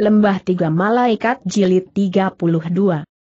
Lembah Tiga Malaikat Jilid 32.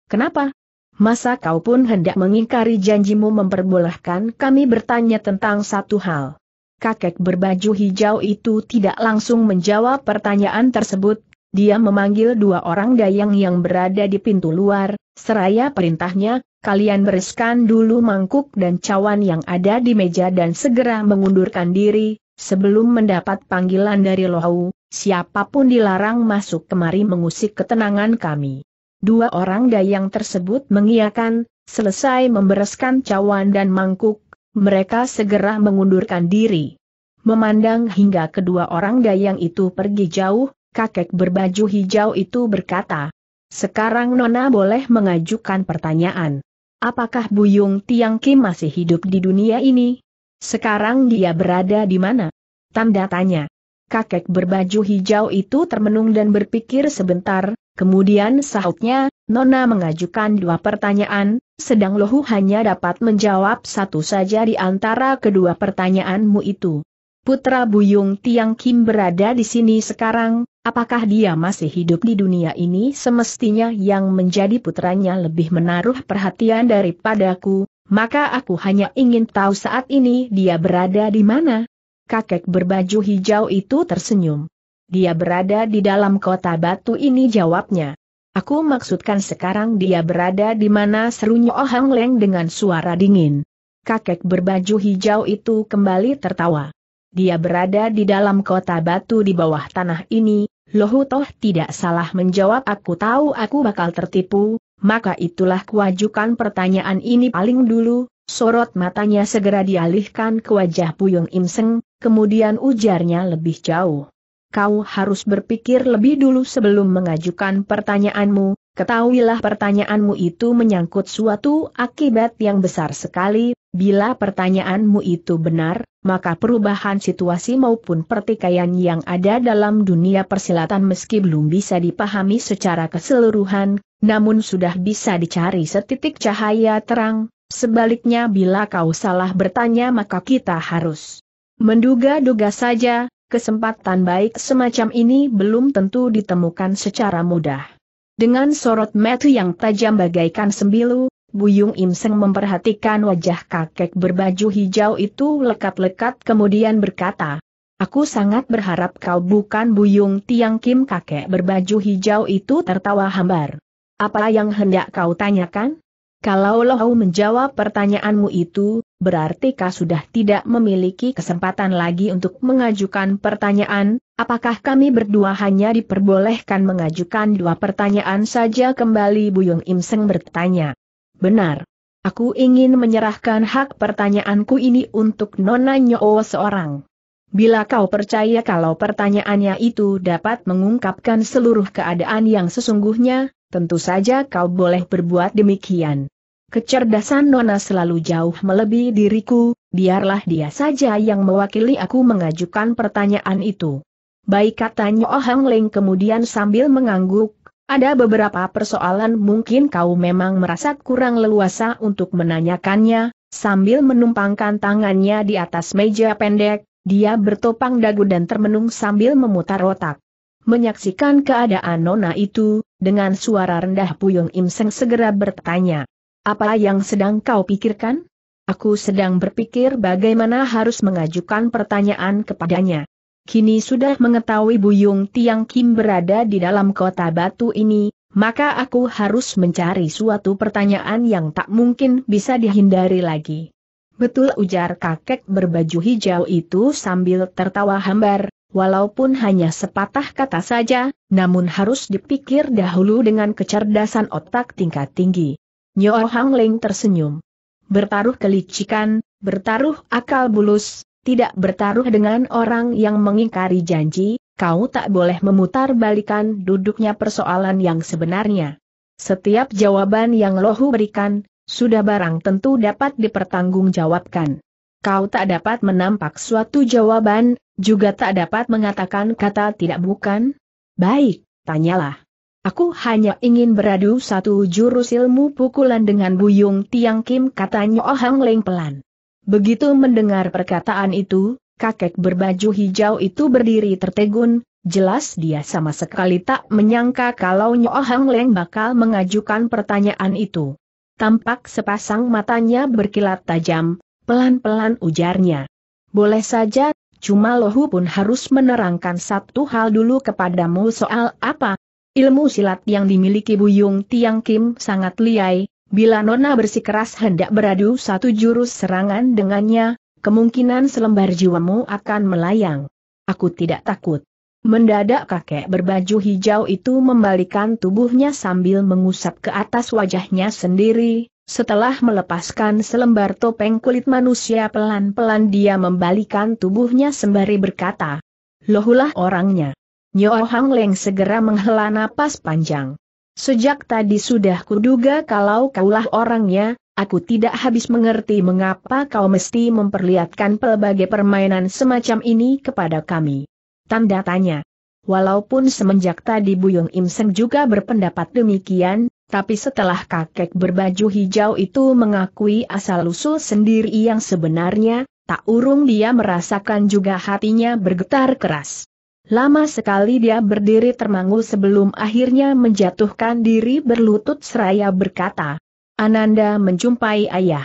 Kenapa? Masa kau pun hendak mengingkari janjimu memperbolehkan kami bertanya tentang satu hal? Kakek berbaju hijau itu tidak langsung menjawab pertanyaan tersebut, dia memanggil dua orang dayang yang berada di pintu luar, seraya perintahnya, kalian bereskan dulu mangkuk dan cawan yang ada di meja dan segera mengundurkan diri, sebelum mendapat panggilan dari Lohau, siapapun dilarang masuk kemari mengusik ketenangan kami. Dua orang dayang tersebut mengiakan, selesai membereskan cawan dan mangkuk, mereka segera mengundurkan diri. Memandang hingga kedua orang dayang itu pergi jauh, kakek berbaju hijau itu berkata, sekarang Nona boleh mengajukan pertanyaan. Apakah Buyung Tiang Kim masih hidup di dunia ini? Sekarang dia berada di mana? Tanda tanya kakek berbaju hijau itu termenung dan berpikir sebentar, kemudian sahutnya, Nona mengajukan dua pertanyaan, sedang Lohu hanya dapat menjawab satu saja di antara kedua pertanyaanmu itu. Putra Buyung Tiang Kim berada di sini sekarang, apakah dia masih hidup di dunia ini semestinya yang menjadi putranya lebih menaruh perhatian daripadaku, maka aku hanya ingin tahu saat ini dia berada di mana kakek berbaju hijau itu tersenyum. Dia berada di dalam kota batu ini jawabnya. Aku maksudkan sekarang dia berada di mana serunya Oh Hang Leng dengan suara dingin. Kakek berbaju hijau itu kembali tertawa. Dia berada di dalam kota batu di bawah tanah ini, Lohu Toh tidak salah menjawab aku tahu aku bakal tertipu, maka itulah kuajukan pertanyaan ini paling dulu, sorot matanya segera dialihkan ke wajah Puyung Imseng, Kemudian ujarnya lebih jauh. Kau harus berpikir lebih dulu sebelum mengajukan pertanyaanmu, ketahuilah pertanyaanmu itu menyangkut suatu akibat yang besar sekali, bila pertanyaanmu itu benar, maka perubahan situasi maupun pertikaian yang ada dalam dunia persilatan meski belum bisa dipahami secara keseluruhan, namun sudah bisa dicari setitik cahaya terang, sebaliknya bila kau salah bertanya maka kita harus Menduga-duga saja, kesempatan baik semacam ini belum tentu ditemukan secara mudah. Dengan sorot mata yang tajam bagaikan sembilu, Buyung Im memperhatikan wajah kakek berbaju hijau itu lekat-lekat kemudian berkata, Aku sangat berharap kau bukan Buyung Tiang Kim kakek berbaju hijau itu tertawa hambar. Apa yang hendak kau tanyakan? Kalau Lohau menjawab pertanyaanmu itu, berarti kau sudah tidak memiliki kesempatan lagi untuk mengajukan pertanyaan, apakah kami berdua hanya diperbolehkan mengajukan dua pertanyaan saja kembali Buyung Im bertanya. Benar. Aku ingin menyerahkan hak pertanyaanku ini untuk Nona Nyo seorang. Bila kau percaya kalau pertanyaannya itu dapat mengungkapkan seluruh keadaan yang sesungguhnya, tentu saja kau boleh berbuat demikian. Kecerdasan Nona selalu jauh melebihi diriku, biarlah dia saja yang mewakili aku mengajukan pertanyaan itu. Baik katanya Oh Hang kemudian sambil mengangguk, ada beberapa persoalan mungkin kau memang merasa kurang leluasa untuk menanyakannya, sambil menumpangkan tangannya di atas meja pendek, dia bertopang dagu dan termenung sambil memutar otak. Menyaksikan keadaan Nona itu, dengan suara rendah Puyung Seng segera bertanya. Apa yang sedang kau pikirkan? Aku sedang berpikir bagaimana harus mengajukan pertanyaan kepadanya. Kini sudah mengetahui Buyung Tiang Kim berada di dalam kota batu ini, maka aku harus mencari suatu pertanyaan yang tak mungkin bisa dihindari lagi. Betul ujar kakek berbaju hijau itu sambil tertawa hambar, walaupun hanya sepatah kata saja, namun harus dipikir dahulu dengan kecerdasan otak tingkat tinggi. Nyo Hang Leng tersenyum. Bertaruh kelicikan, bertaruh akal bulus, tidak bertaruh dengan orang yang mengingkari janji, kau tak boleh memutar balikan duduknya persoalan yang sebenarnya. Setiap jawaban yang lohu berikan, sudah barang tentu dapat dipertanggungjawabkan. Kau tak dapat menampak suatu jawaban, juga tak dapat mengatakan kata tidak bukan? Baik, tanyalah. Aku hanya ingin beradu satu jurus ilmu pukulan dengan Buyung Tiang Kim katanya Oh Hang Leng pelan. Begitu mendengar perkataan itu, kakek berbaju hijau itu berdiri tertegun, jelas dia sama sekali tak menyangka kalau Nyo oh Hang Leng bakal mengajukan pertanyaan itu. Tampak sepasang matanya berkilat tajam, pelan-pelan ujarnya. Boleh saja, cuma Lohu pun harus menerangkan satu hal dulu kepadamu soal apa Ilmu silat yang dimiliki Buyung Tiang Kim sangat liai, bila Nona bersikeras hendak beradu satu jurus serangan dengannya, kemungkinan selembar jiwamu akan melayang. Aku tidak takut. Mendadak kakek berbaju hijau itu membalikan tubuhnya sambil mengusap ke atas wajahnya sendiri, setelah melepaskan selembar topeng kulit manusia pelan-pelan dia membalikan tubuhnya sembari berkata, Lohulah orangnya. Nyo Hang Leng segera menghela napas panjang. Sejak tadi sudah kuduga kalau kaulah orangnya, aku tidak habis mengerti mengapa kau mesti memperlihatkan pelbagai permainan semacam ini kepada kami. Tanda tanya. Walaupun semenjak tadi Buyung Im Seng juga berpendapat demikian, tapi setelah kakek berbaju hijau itu mengakui asal-usul sendiri yang sebenarnya, tak urung dia merasakan juga hatinya bergetar keras. Lama sekali dia berdiri termangu sebelum akhirnya menjatuhkan diri berlutut seraya berkata, Ananda menjumpai ayah.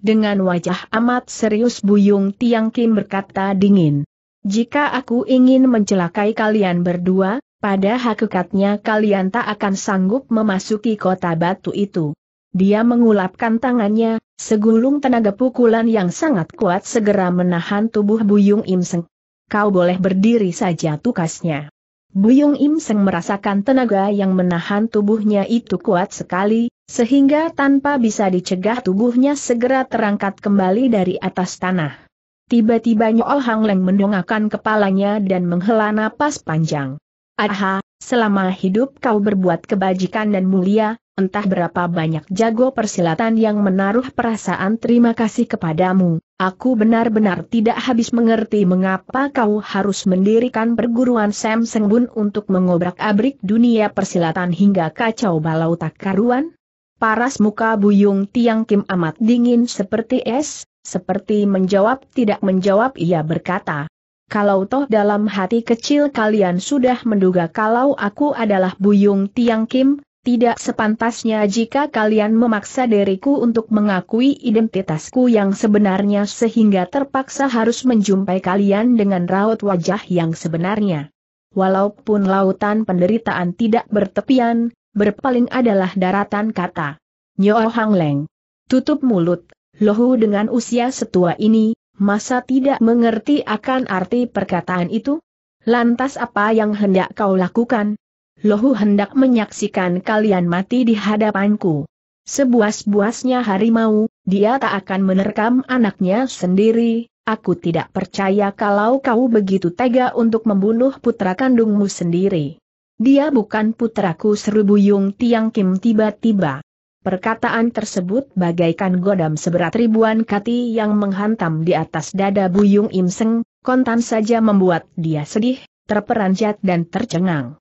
Dengan wajah amat serius Buyung Tiang Kim berkata dingin, Jika aku ingin mencelakai kalian berdua, pada hakikatnya kalian tak akan sanggup memasuki kota batu itu. Dia mengulapkan tangannya, segulung tenaga pukulan yang sangat kuat segera menahan tubuh Buyung Imseng kau boleh berdiri saja tukasnya. Buyung Im Seng merasakan tenaga yang menahan tubuhnya itu kuat sekali, sehingga tanpa bisa dicegah tubuhnya segera terangkat kembali dari atas tanah. Tiba-tiba Nyool Hang Leng mendongakkan kepalanya dan menghela napas panjang. Aha, selama hidup kau berbuat kebajikan dan mulia, entah berapa banyak jago persilatan yang menaruh perasaan terima kasih kepadamu, aku benar-benar tidak habis mengerti mengapa kau harus mendirikan perguruan Sam Sengbun untuk mengobrak-abrik dunia persilatan hingga kacau balau tak karuan? Paras muka Buyung Tiang Kim amat dingin seperti es, seperti menjawab tidak menjawab ia berkata. Kalau toh dalam hati kecil kalian sudah menduga kalau aku adalah Buyung Tiang Kim, tidak sepantasnya jika kalian memaksa diriku untuk mengakui identitasku yang sebenarnya sehingga terpaksa harus menjumpai kalian dengan raut wajah yang sebenarnya. Walaupun lautan penderitaan tidak bertepian, berpaling adalah daratan kata. Nyo Hang Leng. Tutup mulut, Lohu dengan usia setua ini, masa tidak mengerti akan arti perkataan itu? Lantas apa yang hendak kau lakukan? Lohu hendak menyaksikan kalian mati di hadapanku. Sebuas-buasnya harimau, dia tak akan menerkam anaknya sendiri, aku tidak percaya kalau kau begitu tega untuk membunuh putra kandungmu sendiri. Dia bukan putraku seru Buyung Tiang Kim tiba-tiba. Perkataan tersebut bagaikan godam seberat ribuan kati yang menghantam di atas dada Buyung Imseng, kontan saja membuat dia sedih, terperanjat dan tercengang.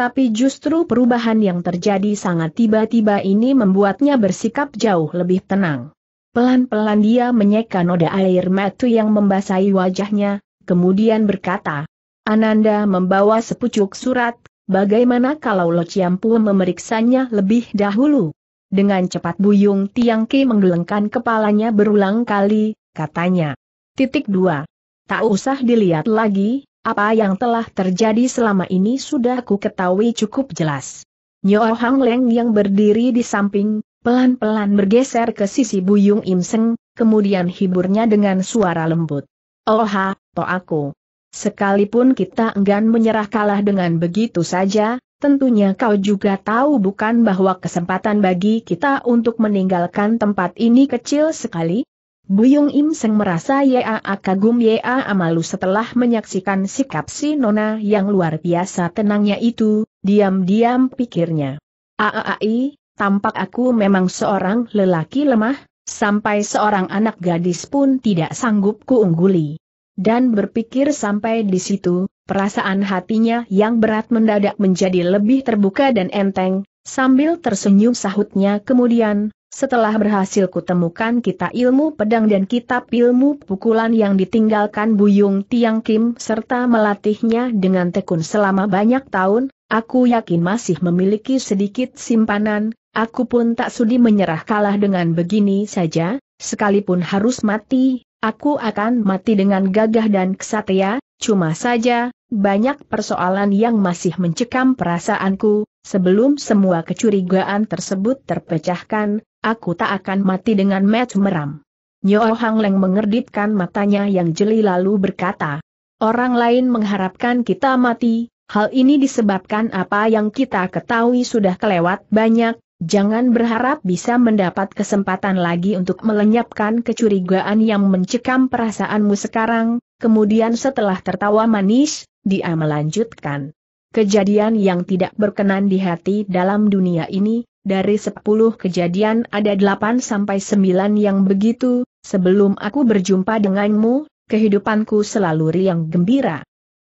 Tapi justru perubahan yang terjadi sangat tiba-tiba ini membuatnya bersikap jauh lebih tenang. Pelan-pelan dia menyeka noda air mata yang membasahi wajahnya, kemudian berkata, Ananda membawa sepucuk surat, bagaimana kalau Lo Ciampu memeriksanya lebih dahulu? Dengan cepat Buyung Tiang Ki menggelengkan kepalanya berulang kali, katanya. Titik 2. Tak usah dilihat lagi, apa yang telah terjadi selama ini sudah ku ketahui cukup jelas. Nyo Hang Leng yang berdiri di samping, pelan-pelan bergeser ke sisi Buyung Im Seng, kemudian hiburnya dengan suara lembut. Oha, to aku. Sekalipun kita enggan menyerah kalah dengan begitu saja, tentunya kau juga tahu bukan bahwa kesempatan bagi kita untuk meninggalkan tempat ini kecil sekali? Buyung Im Seng merasa ya, kagum ya, malu setelah menyaksikan sikap si Nona yang luar biasa tenangnya itu, diam-diam pikirnya. Aai, tampak aku memang seorang lelaki lemah, sampai seorang anak gadis pun tidak sanggup kuungguli. Dan berpikir sampai di situ, perasaan hatinya yang berat mendadak menjadi lebih terbuka dan enteng, sambil tersenyum sahutnya kemudian, setelah berhasil kutemukan kita ilmu pedang dan kitab ilmu pukulan yang ditinggalkan Buyung Tiang Kim serta melatihnya dengan tekun selama banyak tahun, aku yakin masih memiliki sedikit simpanan, aku pun tak sudi menyerah kalah dengan begini saja, sekalipun harus mati, aku akan mati dengan gagah dan kesatria, cuma saja, banyak persoalan yang masih mencekam perasaanku, Sebelum semua kecurigaan tersebut terpecahkan, aku tak akan mati dengan match meram. Nyo Hang Leng mengerditkan matanya yang jeli lalu berkata, Orang lain mengharapkan kita mati, hal ini disebabkan apa yang kita ketahui sudah kelewat banyak, jangan berharap bisa mendapat kesempatan lagi untuk melenyapkan kecurigaan yang mencekam perasaanmu sekarang, kemudian setelah tertawa manis, dia melanjutkan. Kejadian yang tidak berkenan di hati dalam dunia ini, dari sepuluh kejadian ada delapan sampai sembilan yang begitu, sebelum aku berjumpa denganmu, kehidupanku selalu riang gembira.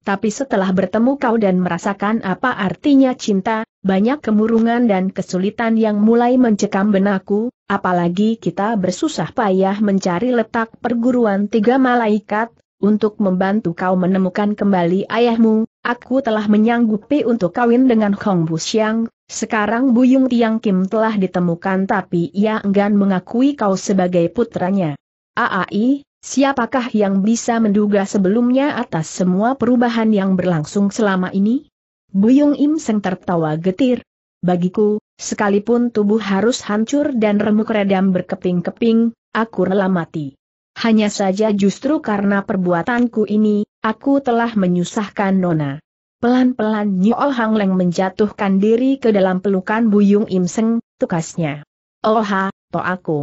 Tapi setelah bertemu kau dan merasakan apa artinya cinta, banyak kemurungan dan kesulitan yang mulai mencekam benakku, apalagi kita bersusah payah mencari letak perguruan tiga malaikat, untuk membantu kau menemukan kembali ayahmu, aku telah menyanggupi untuk kawin dengan Hong Xiang, sekarang Buyung Tiang Kim telah ditemukan tapi ia enggan mengakui kau sebagai putranya. Aai, siapakah yang bisa menduga sebelumnya atas semua perubahan yang berlangsung selama ini? Buyung Im Seng tertawa getir. Bagiku, sekalipun tubuh harus hancur dan remuk redam berkeping-keping, aku rela mati. Hanya saja justru karena perbuatanku ini, aku telah menyusahkan Nona. Pelan-pelan Nyo Hang Leng menjatuhkan diri ke dalam pelukan Buyung Im Seng, tukasnya. Oha, oh to aku.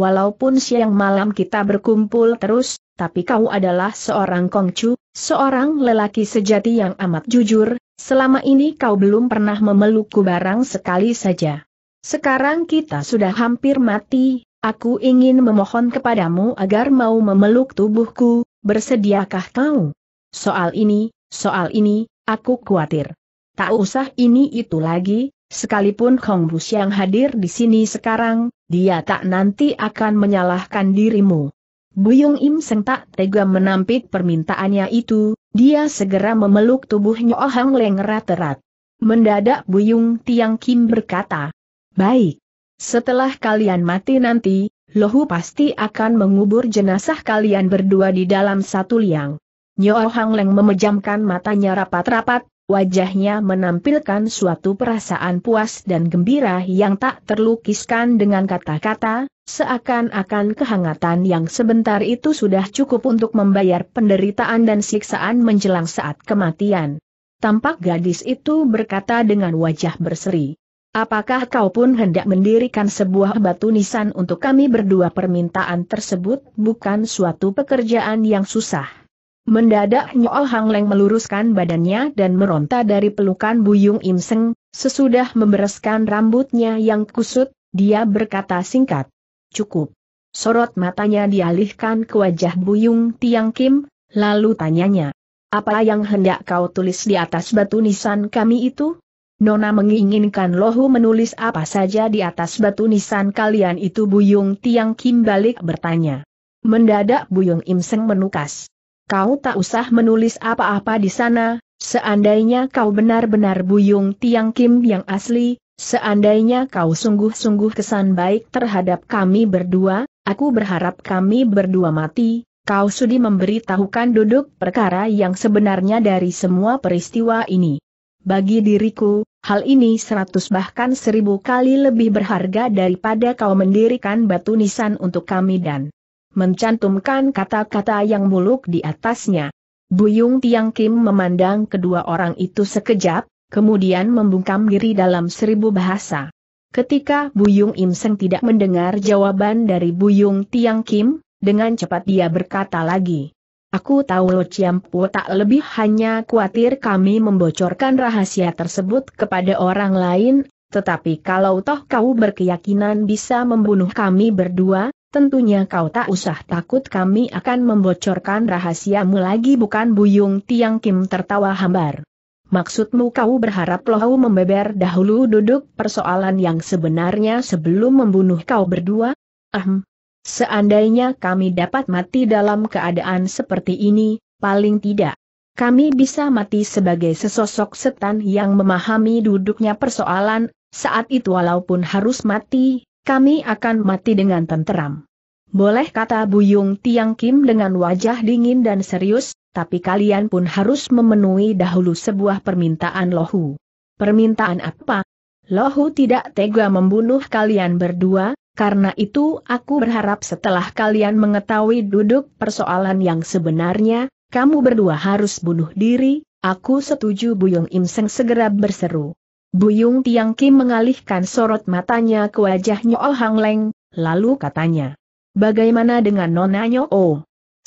Walaupun siang malam kita berkumpul terus, tapi kau adalah seorang kongcu, seorang lelaki sejati yang amat jujur, selama ini kau belum pernah memelukku barang sekali saja. Sekarang kita sudah hampir mati, aku ingin memohon kepadamu agar mau memeluk tubuhku, bersediakah kau? Soal ini, soal ini, Aku khawatir. Tak usah ini itu lagi, sekalipun Kong Bus yang hadir di sini sekarang, dia tak nanti akan menyalahkan dirimu. Buyung Im Seng tak tega menampik permintaannya itu, dia segera memeluk tubuhnya Oh Hang Leng rat-rat. Mendadak Buyung Tiang Kim berkata, Baik. Setelah kalian mati nanti, Lohu pasti akan mengubur jenazah kalian berdua di dalam satu liang. Nyo oh Hang Leng memejamkan matanya rapat-rapat, wajahnya menampilkan suatu perasaan puas dan gembira yang tak terlukiskan dengan kata-kata, seakan-akan kehangatan yang sebentar itu sudah cukup untuk membayar penderitaan dan siksaan menjelang saat kematian. Tampak gadis itu berkata dengan wajah berseri. Apakah kau pun hendak mendirikan sebuah batu nisan untuk kami berdua permintaan tersebut bukan suatu pekerjaan yang susah? Mendadak Nyolhang Hang Leng meluruskan badannya dan meronta dari pelukan Buyung Im Seng, sesudah membereskan rambutnya yang kusut, dia berkata singkat. Cukup. Sorot matanya dialihkan ke wajah Buyung Tiang Kim, lalu tanyanya. Apa yang hendak kau tulis di atas batu nisan kami itu? Nona menginginkan Lohu menulis apa saja di atas batu nisan kalian itu Buyung Tiang Kim balik bertanya. Mendadak Buyung Im Seng menukas. Kau tak usah menulis apa-apa di sana, seandainya kau benar-benar Buyung Tiang Kim yang asli, seandainya kau sungguh-sungguh kesan baik terhadap kami berdua, aku berharap kami berdua mati, kau sudi memberitahukan duduk perkara yang sebenarnya dari semua peristiwa ini. Bagi diriku, hal ini seratus bahkan seribu kali lebih berharga daripada kau mendirikan batu nisan untuk kami dan mencantumkan kata-kata yang muluk di atasnya. Buyung Tiang Kim memandang kedua orang itu sekejap, kemudian membungkam diri dalam seribu bahasa. Ketika Buyung Im Seng tidak mendengar jawaban dari Buyung Tiang Kim, dengan cepat dia berkata lagi. Aku tahu Lo Ciampu tak lebih hanya khawatir kami membocorkan rahasia tersebut kepada orang lain, tetapi kalau toh kau berkeyakinan bisa membunuh kami berdua, Tentunya kau tak usah takut kami akan membocorkan rahasiamu lagi bukan Buyung Tiang Kim tertawa hambar. Maksudmu kau berharap Lohau membeber dahulu duduk persoalan yang sebenarnya sebelum membunuh kau berdua? Ahem. Seandainya kami dapat mati dalam keadaan seperti ini, paling tidak. Kami bisa mati sebagai sesosok setan yang memahami duduknya persoalan, saat itu walaupun harus mati, kami akan mati dengan tenteram. Boleh kata Buyung Tiang Kim dengan wajah dingin dan serius, tapi kalian pun harus memenuhi dahulu sebuah permintaan Lohu. Permintaan apa? Lohu tidak tega membunuh kalian berdua, karena itu aku berharap setelah kalian mengetahui duduk persoalan yang sebenarnya, kamu berdua harus bunuh diri, aku setuju Buyung Imseng segera berseru. Buyung Tiang Kim mengalihkan sorot matanya ke wajah Nyo oh Hang Leng, lalu katanya. Bagaimana dengan Nona Nyo? O? Oh?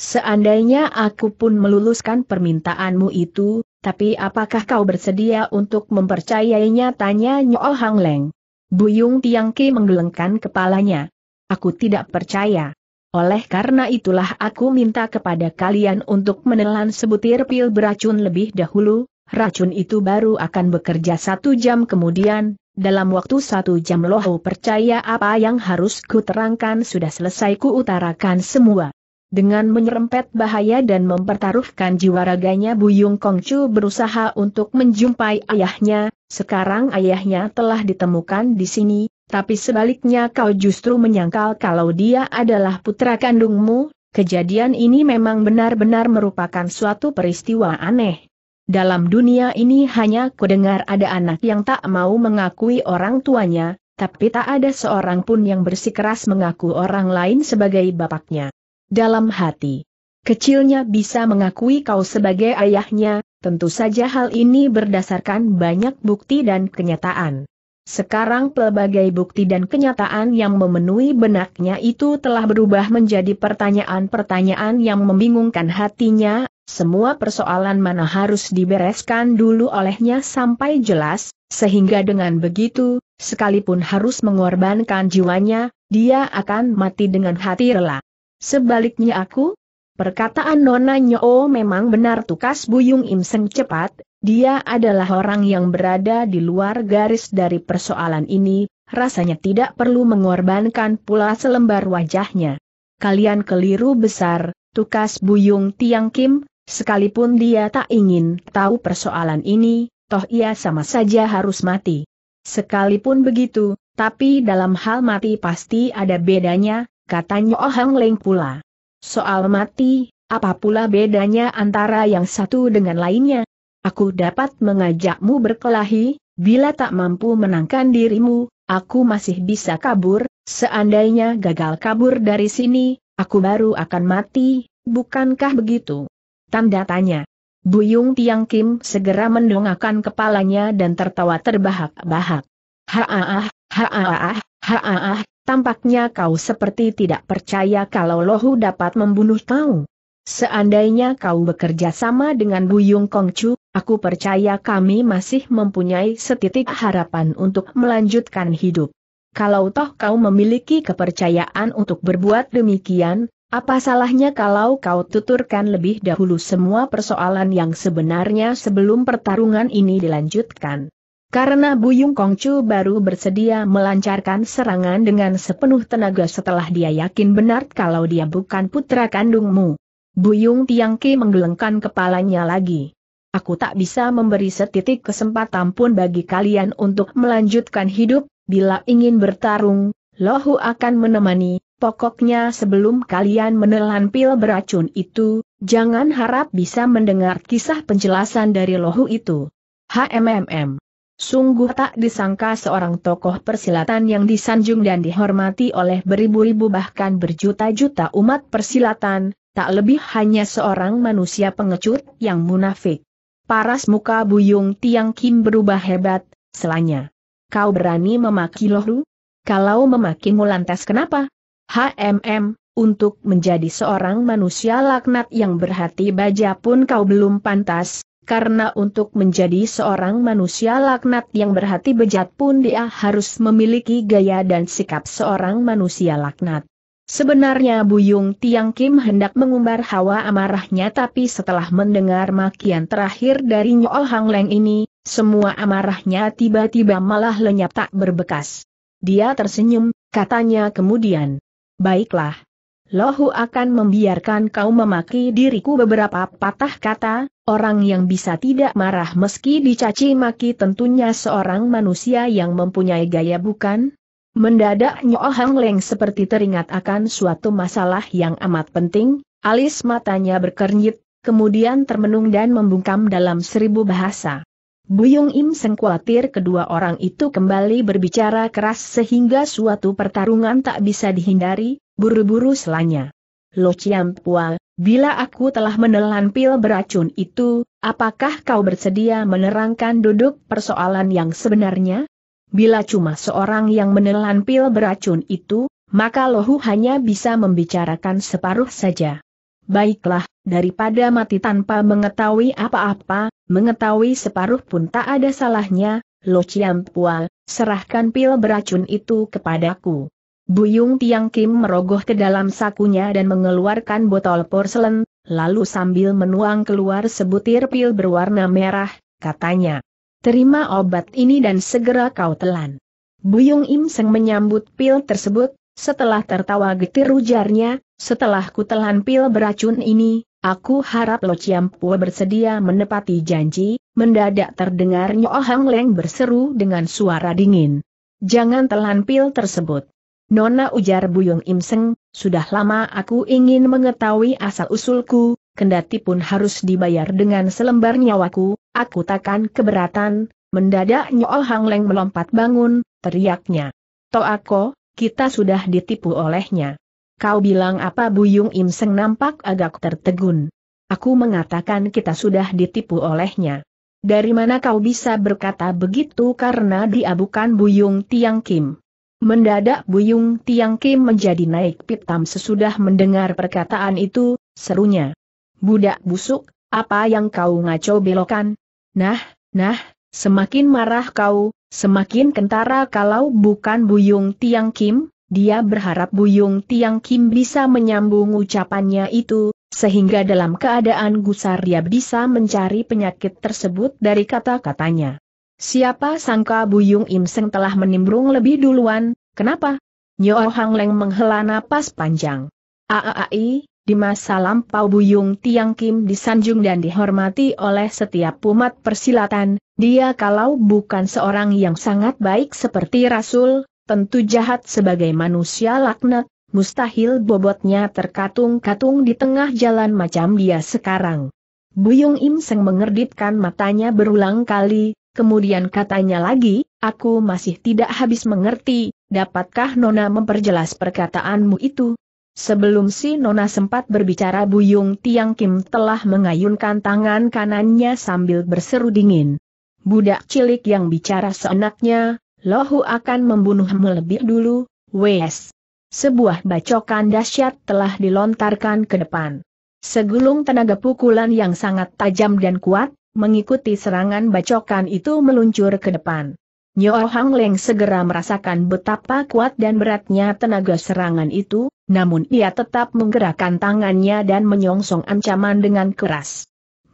Seandainya aku pun meluluskan permintaanmu itu, tapi apakah kau bersedia untuk mempercayainya? Tanya Nyo oh Hang Leng. Buyung Tiang Kim menggelengkan kepalanya. Aku tidak percaya. Oleh karena itulah aku minta kepada kalian untuk menelan sebutir pil beracun lebih dahulu, racun itu baru akan bekerja satu jam kemudian, dalam waktu satu jam loh, percaya apa yang harus ku terangkan sudah selesai ku utarakan semua. Dengan menyerempet bahaya dan mempertaruhkan jiwa raganya Buyung Kongcu berusaha untuk menjumpai ayahnya, sekarang ayahnya telah ditemukan di sini, tapi sebaliknya kau justru menyangkal kalau dia adalah putra kandungmu, kejadian ini memang benar-benar merupakan suatu peristiwa aneh. Dalam dunia ini hanya kudengar ada anak yang tak mau mengakui orang tuanya, tapi tak ada seorang pun yang bersikeras mengaku orang lain sebagai bapaknya. Dalam hati kecilnya bisa mengakui kau sebagai ayahnya, tentu saja hal ini berdasarkan banyak bukti dan kenyataan. Sekarang pelbagai bukti dan kenyataan yang memenuhi benaknya itu telah berubah menjadi pertanyaan-pertanyaan yang membingungkan hatinya, semua persoalan mana harus dibereskan dulu olehnya sampai jelas, sehingga dengan begitu, sekalipun harus mengorbankan jiwanya, dia akan mati dengan hati rela. Sebaliknya aku, perkataan Nona Nyo memang benar tukas Buyung Im cepat, dia adalah orang yang berada di luar garis dari persoalan ini, rasanya tidak perlu mengorbankan pula selembar wajahnya. Kalian keliru besar, tukas Buyung Tiang Kim, Sekalipun dia tak ingin tahu persoalan ini, toh ia sama saja harus mati. Sekalipun begitu, tapi dalam hal mati pasti ada bedanya, katanya Oh Hang Leng pula. Soal mati, apa pula bedanya antara yang satu dengan lainnya? Aku dapat mengajakmu berkelahi, bila tak mampu menangkan dirimu, aku masih bisa kabur, seandainya gagal kabur dari sini, aku baru akan mati, bukankah begitu? Tanda tanya. Buyung Tiang Kim segera mendongakkan kepalanya dan tertawa terbahak-bahak. Haah, haah, haah. tampaknya kau seperti tidak percaya kalau Lohu dapat membunuh kau. Seandainya kau bekerja sama dengan Buyung Kongcu, aku percaya kami masih mempunyai setitik harapan untuk melanjutkan hidup. Kalau toh kau memiliki kepercayaan untuk berbuat demikian, apa salahnya kalau kau tuturkan lebih dahulu semua persoalan yang sebenarnya sebelum pertarungan ini dilanjutkan? Karena Buyung Kongcu baru bersedia melancarkan serangan dengan sepenuh tenaga setelah dia yakin benar kalau dia bukan putra kandungmu. Buyung Tiangki menggelengkan kepalanya lagi. Aku tak bisa memberi setitik kesempatan pun bagi kalian untuk melanjutkan hidup, bila ingin bertarung, Lohu akan menemani, pokoknya sebelum kalian menelan pil beracun itu, jangan harap bisa mendengar kisah penjelasan dari Lohu itu. HMMM. Sungguh tak disangka seorang tokoh persilatan yang disanjung dan dihormati oleh beribu-ribu bahkan berjuta-juta umat persilatan, tak lebih hanya seorang manusia pengecut yang munafik. Paras muka Buyung Tiang Kim berubah hebat, selanya. Kau berani memaki Lohu? Kalau memakimu lantas kenapa? HMM, untuk menjadi seorang manusia laknat yang berhati baja pun kau belum pantas, karena untuk menjadi seorang manusia laknat yang berhati bejat pun dia harus memiliki gaya dan sikap seorang manusia laknat. Sebenarnya Buyung Tiang Kim hendak mengumbar hawa amarahnya tapi setelah mendengar makian terakhir dari Nyolhang Hang Leng ini, semua amarahnya tiba-tiba malah lenyap tak berbekas. Dia tersenyum, katanya kemudian. Baiklah. Lohu akan membiarkan kau memaki diriku beberapa patah kata, orang yang bisa tidak marah meski dicaci maki tentunya seorang manusia yang mempunyai gaya bukan? Mendadak Nyo Hang Leng seperti teringat akan suatu masalah yang amat penting, alis matanya berkernyit, kemudian termenung dan membungkam dalam seribu bahasa. Buyung Im Seng khawatir kedua orang itu kembali berbicara keras sehingga suatu pertarungan tak bisa dihindari, buru-buru selanya. Lo Chiam Pual, bila aku telah menelan pil beracun itu, apakah kau bersedia menerangkan duduk persoalan yang sebenarnya? Bila cuma seorang yang menelan pil beracun itu, maka Lohu hanya bisa membicarakan separuh saja. Baiklah, daripada mati tanpa mengetahui apa-apa, mengetahui separuh pun tak ada salahnya, Lo Chiam Pual, serahkan pil beracun itu kepadaku. Buyung Tiang Kim merogoh ke dalam sakunya dan mengeluarkan botol porselen, lalu sambil menuang keluar sebutir pil berwarna merah, katanya. Terima obat ini dan segera kau telan. Buyung Im Seng menyambut pil tersebut, setelah tertawa getir ujarnya, setelah kutelan pil beracun ini, Aku harap Lo Chiampua bersedia menepati janji, mendadak terdengar Nyo Hang Leng berseru dengan suara dingin. Jangan telan pil tersebut. Nona ujar Buyung Im Seng, sudah lama aku ingin mengetahui asal-usulku, kendati pun harus dibayar dengan selembar nyawaku, aku takkan keberatan, mendadak Nyo Hang Leng melompat bangun, teriaknya. Toh aku, kita sudah ditipu olehnya. Kau bilang apa Buyung Im Seng nampak agak tertegun. Aku mengatakan kita sudah ditipu olehnya. Dari mana kau bisa berkata begitu karena dia bukan Buyung Tiang Kim? Mendadak Buyung Tiang Kim menjadi naik pitam sesudah mendengar perkataan itu, serunya. Budak busuk, apa yang kau ngaco belokan? Nah, nah, semakin marah kau, semakin kentara kalau bukan Buyung Tiang Kim, dia berharap Buyung Tiang Kim bisa menyambung ucapannya itu, sehingga dalam keadaan gusar dia bisa mencari penyakit tersebut dari kata-katanya. Siapa sangka Buyung Im Seng telah menimbrung lebih duluan, kenapa? Nyo Hang Leng menghela napas panjang. Aai, di masa lampau Buyung Tiang Kim disanjung dan dihormati oleh setiap umat persilatan, dia kalau bukan seorang yang sangat baik seperti Rasul, tentu jahat sebagai manusia laknat, mustahil bobotnya terkatung-katung di tengah jalan macam dia sekarang. Buyung Im Seng mengerdipkan matanya berulang kali, kemudian katanya lagi, aku masih tidak habis mengerti, dapatkah Nona memperjelas perkataanmu itu? Sebelum si Nona sempat berbicara Buyung Tiang Kim telah mengayunkan tangan kanannya sambil berseru dingin. Budak cilik yang bicara seenaknya, Lohu akan membunuhmu lebih dulu, Wes. Sebuah bacokan dahsyat telah dilontarkan ke depan. Segulung tenaga pukulan yang sangat tajam dan kuat, mengikuti serangan bacokan itu meluncur ke depan. Nyo Hang Leng segera merasakan betapa kuat dan beratnya tenaga serangan itu, namun ia tetap menggerakkan tangannya dan menyongsong ancaman dengan keras.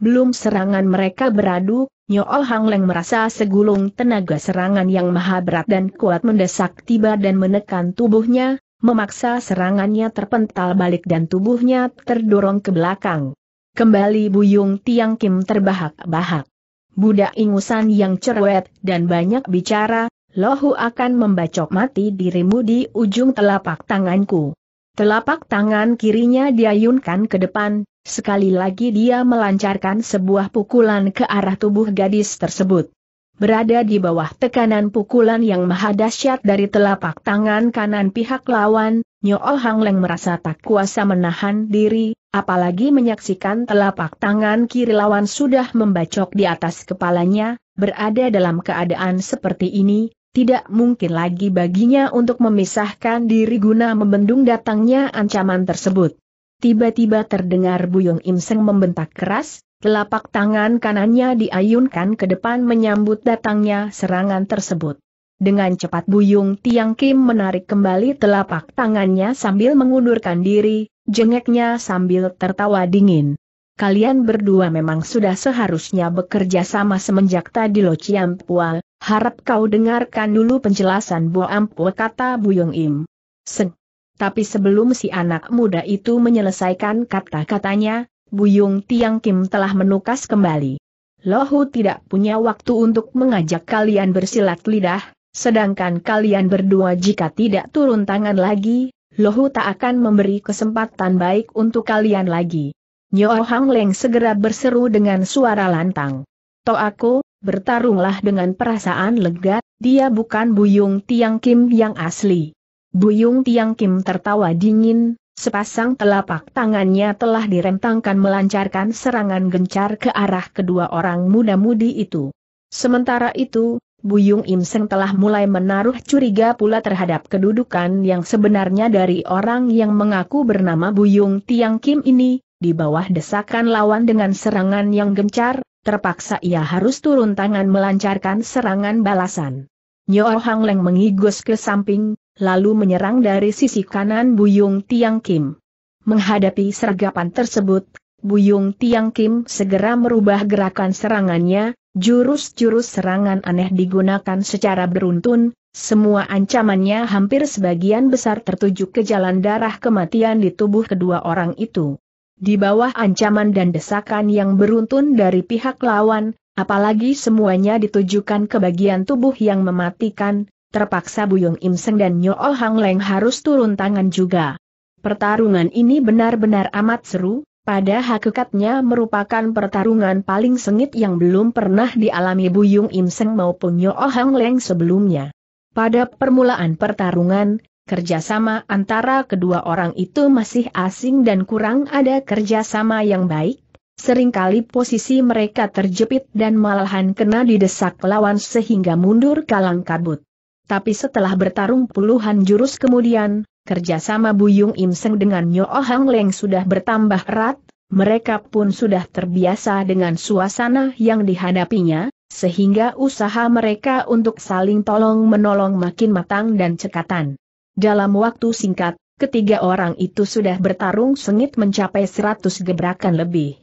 Belum serangan mereka beradu, Nyo Hang Leng merasa segulung tenaga serangan yang maha berat dan kuat mendesak tiba dan menekan tubuhnya, memaksa serangannya terpental balik dan tubuhnya terdorong ke belakang. Kembali Buyung Tiang Kim terbahak-bahak. Budak ingusan yang cerewet dan banyak bicara, Lohu akan membacok mati dirimu di ujung telapak tanganku. Telapak tangan kirinya diayunkan ke depan, Sekali lagi dia melancarkan sebuah pukulan ke arah tubuh gadis tersebut. Berada di bawah tekanan pukulan yang maha dahsyat dari telapak tangan kanan pihak lawan, Nyo Hang Leng merasa tak kuasa menahan diri, apalagi menyaksikan telapak tangan kiri lawan sudah membacok di atas kepalanya, berada dalam keadaan seperti ini, tidak mungkin lagi baginya untuk memisahkan diri guna membendung datangnya ancaman tersebut. Tiba-tiba terdengar Buyung Im Seng membentak keras, telapak tangan kanannya diayunkan ke depan menyambut datangnya serangan tersebut. Dengan cepat Buyung Tiang Kim menarik kembali telapak tangannya sambil mengundurkan diri, jengeknya sambil tertawa dingin. Kalian berdua memang sudah seharusnya bekerja sama semenjak tadi Lo Ciampua, harap kau dengarkan dulu penjelasan Bu Ampua kata Buyung Im. Seng. Tapi sebelum si anak muda itu menyelesaikan kata-katanya, Buyung Tiang Kim telah menukas kembali. Lohu tidak punya waktu untuk mengajak kalian bersilat lidah, sedangkan kalian berdua jika tidak turun tangan lagi, Lohu tak akan memberi kesempatan baik untuk kalian lagi. Nyo Hang Leng segera berseru dengan suara lantang. To aku, bertarunglah dengan perasaan lega, dia bukan Buyung Tiang Kim yang asli. Buyung Tiang Kim tertawa dingin, sepasang telapak tangannya telah direntangkan melancarkan serangan gencar ke arah kedua orang muda-mudi itu. Sementara itu, Buyung Im Seng telah mulai menaruh curiga pula terhadap kedudukan yang sebenarnya dari orang yang mengaku bernama Buyung Tiang Kim ini, di bawah desakan lawan dengan serangan yang gencar, terpaksa ia harus turun tangan melancarkan serangan balasan. Nyo Hang Leng mengigus ke samping, lalu menyerang dari sisi kanan Buyung Tiang Kim. Menghadapi sergapan tersebut, Buyung Tiang Kim segera merubah gerakan serangannya, jurus-jurus serangan aneh digunakan secara beruntun, semua ancamannya hampir sebagian besar tertuju ke jalan darah kematian di tubuh kedua orang itu. Di bawah ancaman dan desakan yang beruntun dari pihak lawan, apalagi semuanya ditujukan ke bagian tubuh yang mematikan, terpaksa Buyung Im Seng dan Nyo Oh Hang Leng harus turun tangan juga. Pertarungan ini benar-benar amat seru, pada hakikatnya merupakan pertarungan paling sengit yang belum pernah dialami Buyung Im Seng maupun Nyo Oh Hang Leng sebelumnya. Pada permulaan pertarungan, kerjasama antara kedua orang itu masih asing dan kurang ada kerjasama yang baik, Seringkali posisi mereka terjepit dan malahan kena didesak lawan sehingga mundur kalang kabut tapi setelah bertarung puluhan jurus kemudian, kerjasama Buyung Im Seng dengan Nyo oh Leng sudah bertambah erat, mereka pun sudah terbiasa dengan suasana yang dihadapinya, sehingga usaha mereka untuk saling tolong-menolong makin matang dan cekatan. Dalam waktu singkat, ketiga orang itu sudah bertarung sengit mencapai seratus gebrakan lebih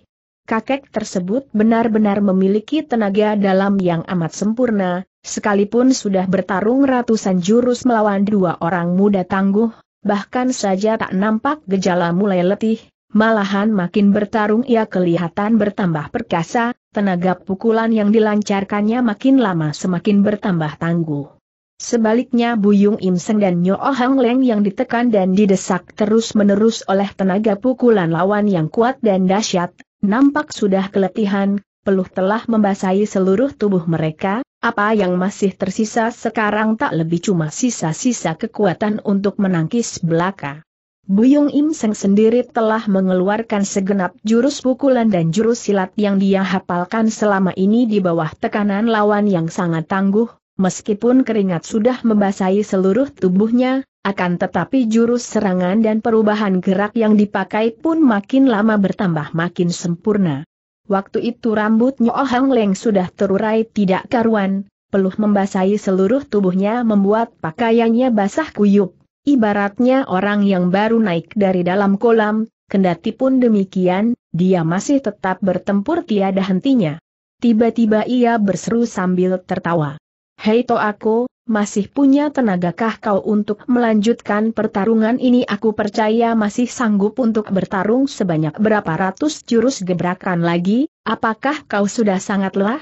kakek tersebut benar-benar memiliki tenaga dalam yang amat sempurna, sekalipun sudah bertarung ratusan jurus melawan dua orang muda tangguh, bahkan saja tak nampak gejala mulai letih, malahan makin bertarung ia kelihatan bertambah perkasa, tenaga pukulan yang dilancarkannya makin lama semakin bertambah tangguh. Sebaliknya Buyung Im dan Nyo oh Leng yang ditekan dan didesak terus-menerus oleh tenaga pukulan lawan yang kuat dan dahsyat, Nampak sudah keletihan, peluh telah membasahi seluruh tubuh mereka, apa yang masih tersisa sekarang tak lebih cuma sisa-sisa kekuatan untuk menangkis belaka. Buyung Im Seng sendiri telah mengeluarkan segenap jurus pukulan dan jurus silat yang dia hafalkan selama ini di bawah tekanan lawan yang sangat tangguh, Meskipun keringat sudah membasahi seluruh tubuhnya, akan tetapi jurus serangan dan perubahan gerak yang dipakai pun makin lama bertambah makin sempurna. Waktu itu rambut Nyo Hang Leng sudah terurai tidak karuan, peluh membasahi seluruh tubuhnya membuat pakaiannya basah kuyup, ibaratnya orang yang baru naik dari dalam kolam, kendati pun demikian, dia masih tetap bertempur tiada hentinya. Tiba-tiba ia berseru sambil tertawa. Hei to aku, masih punya tenagakah kau untuk melanjutkan pertarungan ini aku percaya masih sanggup untuk bertarung sebanyak berapa ratus jurus gebrakan lagi, apakah kau sudah sangat lelah?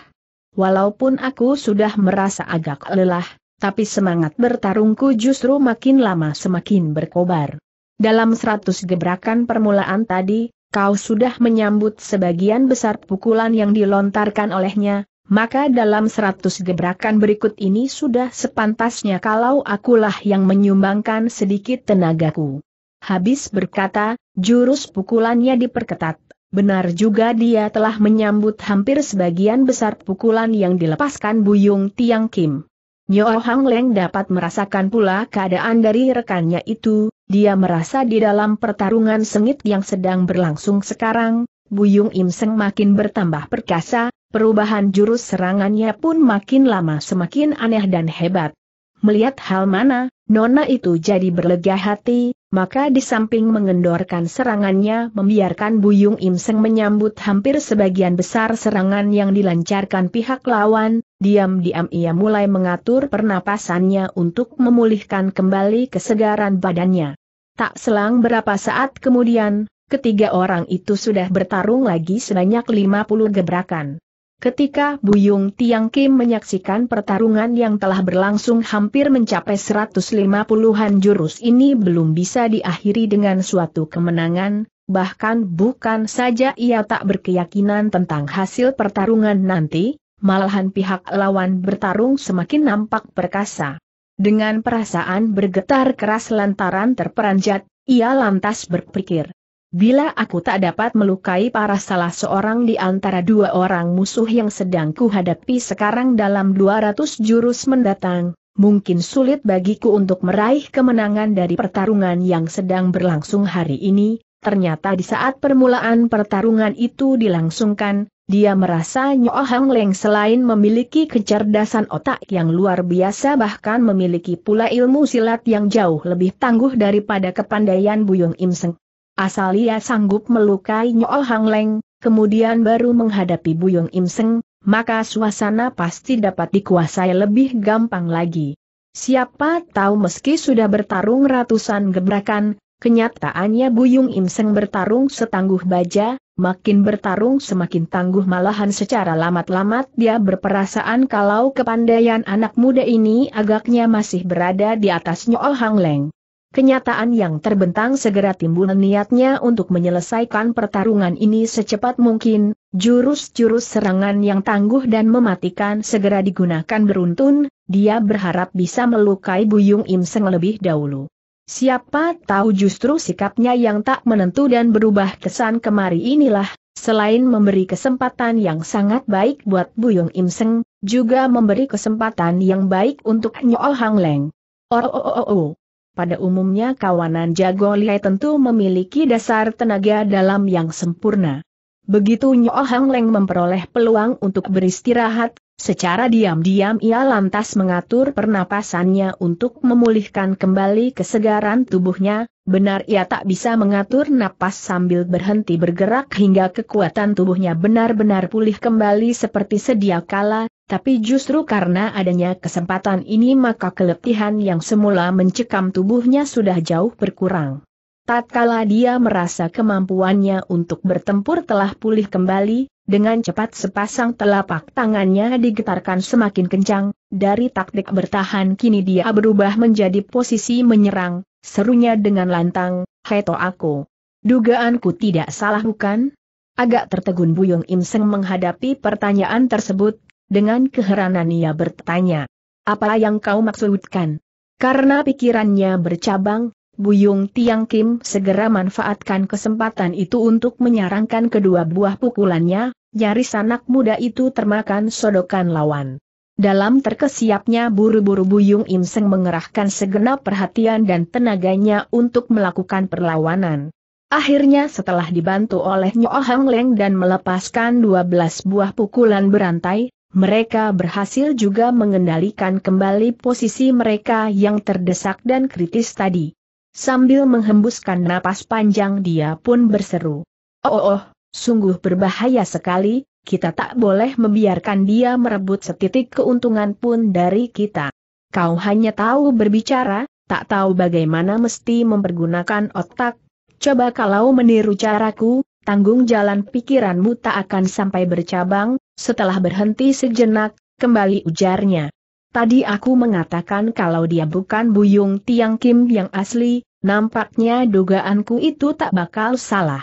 Walaupun aku sudah merasa agak lelah, tapi semangat bertarungku justru makin lama semakin berkobar. Dalam seratus gebrakan permulaan tadi, kau sudah menyambut sebagian besar pukulan yang dilontarkan olehnya, maka dalam seratus gebrakan berikut ini sudah sepantasnya kalau akulah yang menyumbangkan sedikit tenagaku. Habis berkata, jurus pukulannya diperketat. Benar juga dia telah menyambut hampir sebagian besar pukulan yang dilepaskan Buyung Tiang Kim. Nyo Hang Leng dapat merasakan pula keadaan dari rekannya itu, dia merasa di dalam pertarungan sengit yang sedang berlangsung sekarang, Buyung Im Seng makin bertambah perkasa, Perubahan jurus serangannya pun makin lama semakin aneh dan hebat. Melihat hal mana, Nona itu jadi berlega hati, maka di samping mengendorkan serangannya membiarkan Buyung Imseng menyambut hampir sebagian besar serangan yang dilancarkan pihak lawan, diam-diam ia mulai mengatur pernapasannya untuk memulihkan kembali kesegaran badannya. Tak selang berapa saat kemudian, ketiga orang itu sudah bertarung lagi sebanyak 50 gebrakan. Ketika Buyung Tiang Kim menyaksikan pertarungan yang telah berlangsung hampir mencapai 150-an jurus ini belum bisa diakhiri dengan suatu kemenangan, bahkan bukan saja ia tak berkeyakinan tentang hasil pertarungan nanti, malahan pihak lawan bertarung semakin nampak perkasa. Dengan perasaan bergetar keras lantaran terperanjat, ia lantas berpikir, Bila aku tak dapat melukai para salah seorang di antara dua orang musuh yang sedang kuhadapi sekarang dalam 200 jurus mendatang, mungkin sulit bagiku untuk meraih kemenangan dari pertarungan yang sedang berlangsung hari ini, Ternyata di saat permulaan pertarungan itu dilangsungkan, dia merasa Nyo Hang Leng selain memiliki kecerdasan otak yang luar biasa bahkan memiliki pula ilmu silat yang jauh lebih tangguh daripada kepandaian Buyung Im Asal ia sanggup melukai Nyol oh Hang Leng, kemudian baru menghadapi Buyung Im Seng, maka suasana pasti dapat dikuasai lebih gampang lagi. Siapa tahu meski sudah bertarung ratusan gebrakan, kenyataannya Buyung Im Seng bertarung setangguh baja, makin bertarung semakin tangguh malahan secara lamat-lamat dia berperasaan kalau kepandaian anak muda ini agaknya masih berada di atas Nyol oh Hang Leng. Kenyataan yang terbentang segera timbul niatnya untuk menyelesaikan pertarungan ini secepat mungkin, jurus-jurus serangan yang tangguh dan mematikan segera digunakan beruntun, dia berharap bisa melukai Buyung Im Seng lebih dahulu. Siapa tahu justru sikapnya yang tak menentu dan berubah kesan kemari inilah, selain memberi kesempatan yang sangat baik buat Buyung Im Seng, juga memberi kesempatan yang baik untuk Nyo Hang Leng. Oh, oh, oh, oh, oh pada umumnya kawanan jago Lie tentu memiliki dasar tenaga dalam yang sempurna. Begitu Nyo Hang Leng memperoleh peluang untuk beristirahat, Secara diam-diam ia lantas mengatur pernapasannya untuk memulihkan kembali kesegaran tubuhnya, benar ia tak bisa mengatur napas sambil berhenti bergerak hingga kekuatan tubuhnya benar-benar pulih kembali seperti sedia kala, tapi justru karena adanya kesempatan ini maka keletihan yang semula mencekam tubuhnya sudah jauh berkurang. Tatkala dia merasa kemampuannya untuk bertempur telah pulih kembali, dengan cepat sepasang telapak tangannya digetarkan semakin kencang, dari taktik bertahan kini dia berubah menjadi posisi menyerang, serunya dengan lantang, Heto aku. Dugaanku tidak salah bukan? Agak tertegun Buyung Im menghadapi pertanyaan tersebut, dengan keheranan ia bertanya. Apa yang kau maksudkan? Karena pikirannya bercabang, Buyung Tiang Kim segera manfaatkan kesempatan itu untuk menyarankan kedua buah pukulannya, nyaris anak muda itu termakan sodokan lawan. Dalam terkesiapnya buru-buru Buyung Im Seng mengerahkan segenap perhatian dan tenaganya untuk melakukan perlawanan. Akhirnya setelah dibantu oleh Nyo Hang Leng dan melepaskan 12 buah pukulan berantai, mereka berhasil juga mengendalikan kembali posisi mereka yang terdesak dan kritis tadi. Sambil menghembuskan napas panjang dia pun berseru. Oh, oh, oh sungguh berbahaya sekali, kita tak boleh membiarkan dia merebut setitik keuntungan pun dari kita. Kau hanya tahu berbicara, tak tahu bagaimana mesti mempergunakan otak. Coba kalau meniru caraku, tanggung jalan pikiranmu tak akan sampai bercabang, setelah berhenti sejenak, kembali ujarnya. Tadi aku mengatakan kalau dia bukan Buyung Tiang Kim yang asli, nampaknya dugaanku itu tak bakal salah.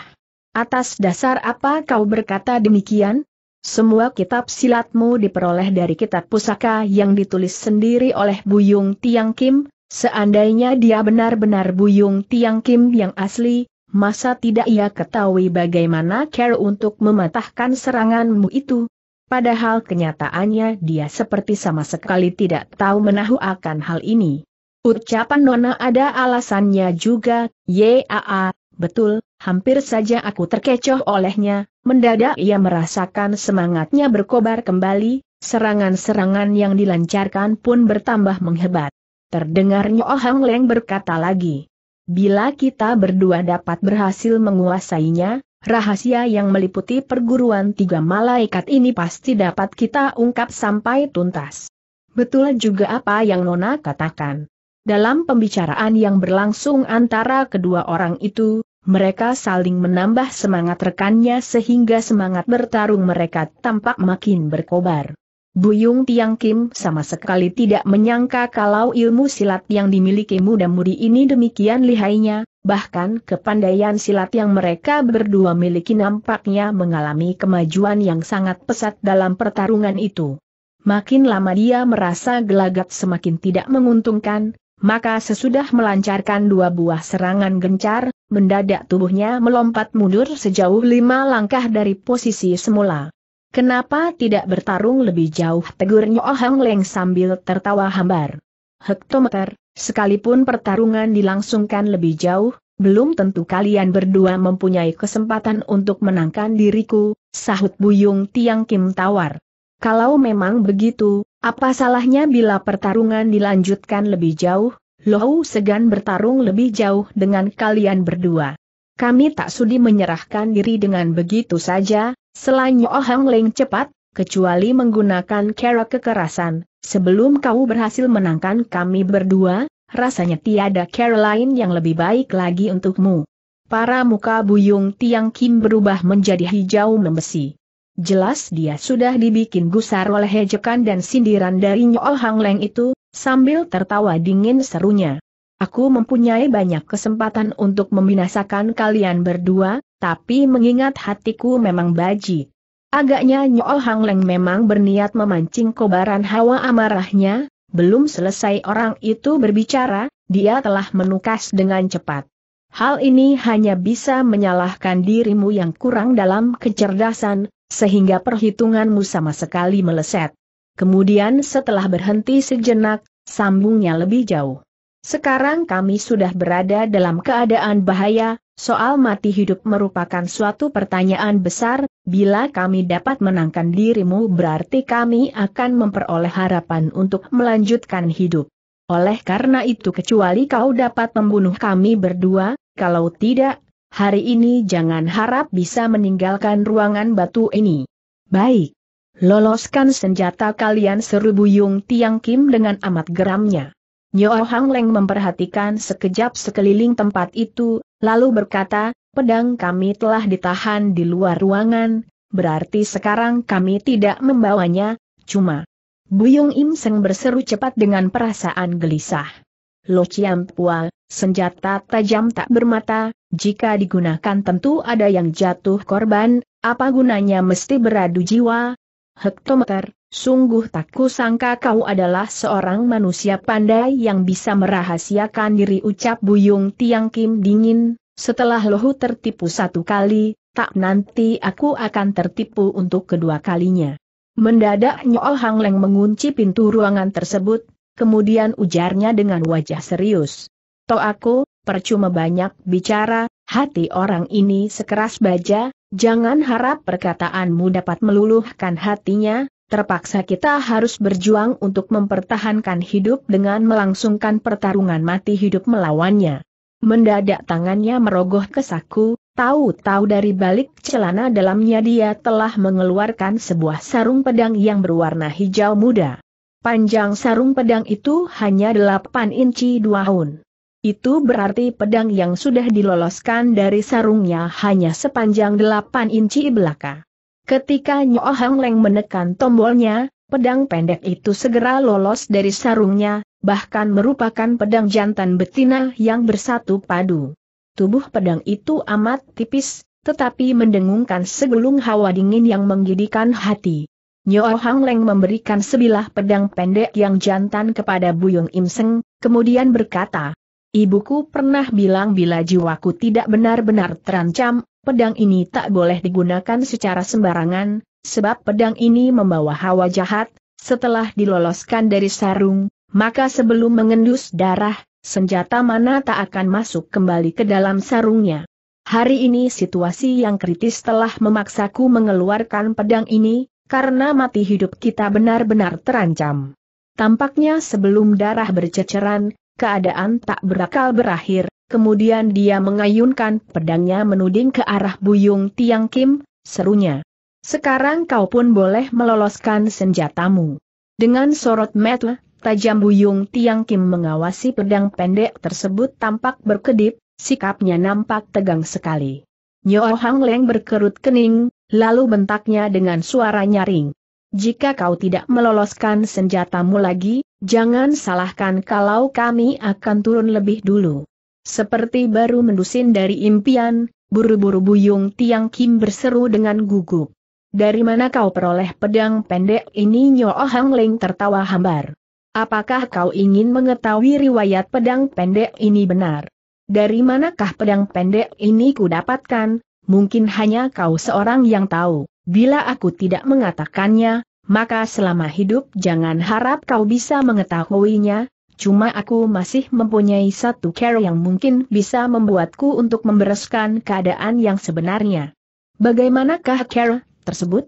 Atas dasar apa kau berkata demikian? Semua kitab silatmu diperoleh dari kitab pusaka yang ditulis sendiri oleh Buyung Tiang Kim, seandainya dia benar-benar Buyung Tiang Kim yang asli, masa tidak ia ketahui bagaimana care untuk mematahkan seranganmu itu? Padahal kenyataannya dia seperti sama sekali tidak tahu menahu akan hal ini. Ucapan Nona ada alasannya juga, yaa, betul, hampir saja aku terkecoh olehnya, mendadak ia merasakan semangatnya berkobar kembali, serangan-serangan yang dilancarkan pun bertambah menghebat. Terdengarnya Ohang Leng berkata lagi. Bila kita berdua dapat berhasil menguasainya, Rahasia yang meliputi perguruan tiga malaikat ini pasti dapat kita ungkap sampai tuntas. Betul juga apa yang Nona katakan. Dalam pembicaraan yang berlangsung antara kedua orang itu, mereka saling menambah semangat rekannya sehingga semangat bertarung mereka tampak makin berkobar. Buyung Tiang Kim sama sekali tidak menyangka kalau ilmu silat yang dimiliki muda-mudi ini demikian lihainya, bahkan kepandaian silat yang mereka berdua miliki nampaknya mengalami kemajuan yang sangat pesat dalam pertarungan itu. Makin lama dia merasa gelagat semakin tidak menguntungkan, maka sesudah melancarkan dua buah serangan gencar, mendadak tubuhnya melompat mundur sejauh lima langkah dari posisi semula. Kenapa tidak bertarung lebih jauh tegurnya Ohang Hang Leng sambil tertawa hambar. Hektometer, sekalipun pertarungan dilangsungkan lebih jauh, belum tentu kalian berdua mempunyai kesempatan untuk menangkan diriku, sahut Buyung Tiang Kim tawar. Kalau memang begitu, apa salahnya bila pertarungan dilanjutkan lebih jauh? Lohu segan bertarung lebih jauh dengan kalian berdua. Kami tak sudi menyerahkan diri dengan begitu saja, selain Hang Leng cepat, kecuali menggunakan cara kekerasan, sebelum kau berhasil menangkan kami berdua, rasanya tiada cara lain yang lebih baik lagi untukmu. Para muka buyung Tiang Kim berubah menjadi hijau membesi. Jelas dia sudah dibikin gusar oleh hejekan dan sindiran dari Nyo Hang Leng itu, sambil tertawa dingin serunya. Aku mempunyai banyak kesempatan untuk membinasakan kalian berdua, tapi mengingat hatiku memang baji. Agaknya Nyool Hang Leng memang berniat memancing kobaran hawa amarahnya, belum selesai orang itu berbicara, dia telah menukas dengan cepat. Hal ini hanya bisa menyalahkan dirimu yang kurang dalam kecerdasan, sehingga perhitunganmu sama sekali meleset. Kemudian setelah berhenti sejenak, sambungnya lebih jauh. Sekarang kami sudah berada dalam keadaan bahaya, soal mati hidup merupakan suatu pertanyaan besar, bila kami dapat menangkan dirimu berarti kami akan memperoleh harapan untuk melanjutkan hidup. Oleh karena itu kecuali kau dapat membunuh kami berdua, kalau tidak, hari ini jangan harap bisa meninggalkan ruangan batu ini. Baik. Loloskan senjata kalian seru Buyung Tiang Kim dengan amat geramnya. Nyo Hang Leng memperhatikan sekejap sekeliling tempat itu, lalu berkata, pedang kami telah ditahan di luar ruangan, berarti sekarang kami tidak membawanya, cuma. Buyung Im Seng berseru cepat dengan perasaan gelisah. Lo Chiam Pua, senjata tajam tak bermata, jika digunakan tentu ada yang jatuh korban, apa gunanya mesti beradu jiwa? Hektometer, Sungguh tak kusangka kau adalah seorang manusia pandai yang bisa merahasiakan diri ucap Buyung Tiang Kim dingin, setelah lohu tertipu satu kali, tak nanti aku akan tertipu untuk kedua kalinya. Mendadak Nyoh Hang Leng mengunci pintu ruangan tersebut, kemudian ujarnya dengan wajah serius. To aku, percuma banyak bicara, hati orang ini sekeras baja, jangan harap perkataanmu dapat meluluhkan hatinya, terpaksa kita harus berjuang untuk mempertahankan hidup dengan melangsungkan pertarungan mati hidup melawannya. Mendadak tangannya merogoh ke saku, tahu-tahu dari balik celana dalamnya dia telah mengeluarkan sebuah sarung pedang yang berwarna hijau muda. Panjang sarung pedang itu hanya 8 inci 2 hun. Itu berarti pedang yang sudah diloloskan dari sarungnya hanya sepanjang 8 inci belaka. Ketika Nyo Hang Leng menekan tombolnya, pedang pendek itu segera lolos dari sarungnya, bahkan merupakan pedang jantan betina yang bersatu padu. Tubuh pedang itu amat tipis, tetapi mendengungkan segelung hawa dingin yang menggidikan hati. Nyo Hang Leng memberikan sebilah pedang pendek yang jantan kepada Buyung Im Seng, kemudian berkata, Ibuku pernah bilang bila jiwaku tidak benar-benar terancam, pedang ini tak boleh digunakan secara sembarangan, sebab pedang ini membawa hawa jahat, setelah diloloskan dari sarung, maka sebelum mengendus darah, senjata mana tak akan masuk kembali ke dalam sarungnya. Hari ini situasi yang kritis telah memaksaku mengeluarkan pedang ini, karena mati hidup kita benar-benar terancam. Tampaknya sebelum darah berceceran, keadaan tak berakal berakhir, Kemudian dia mengayunkan pedangnya menuding ke arah Buyung Tiang Kim, serunya. Sekarang kau pun boleh meloloskan senjatamu. Dengan sorot mata tajam Buyung Tiang Kim mengawasi pedang pendek tersebut tampak berkedip, sikapnya nampak tegang sekali. Nyo Hang Leng berkerut kening, lalu bentaknya dengan suara nyaring. Jika kau tidak meloloskan senjatamu lagi, jangan salahkan kalau kami akan turun lebih dulu. Seperti baru mendusin dari impian, buru-buru Buyung Tiang Kim berseru dengan gugup. Dari mana kau peroleh pedang pendek ini Nyoa Hang Ling tertawa hambar. Apakah kau ingin mengetahui riwayat pedang pendek ini benar? Dari manakah pedang pendek ini kudapatkan? Mungkin hanya kau seorang yang tahu. Bila aku tidak mengatakannya, maka selama hidup jangan harap kau bisa mengetahuinya, Cuma aku masih mempunyai satu cara yang mungkin bisa membuatku untuk membereskan keadaan yang sebenarnya. Bagaimanakah cara tersebut?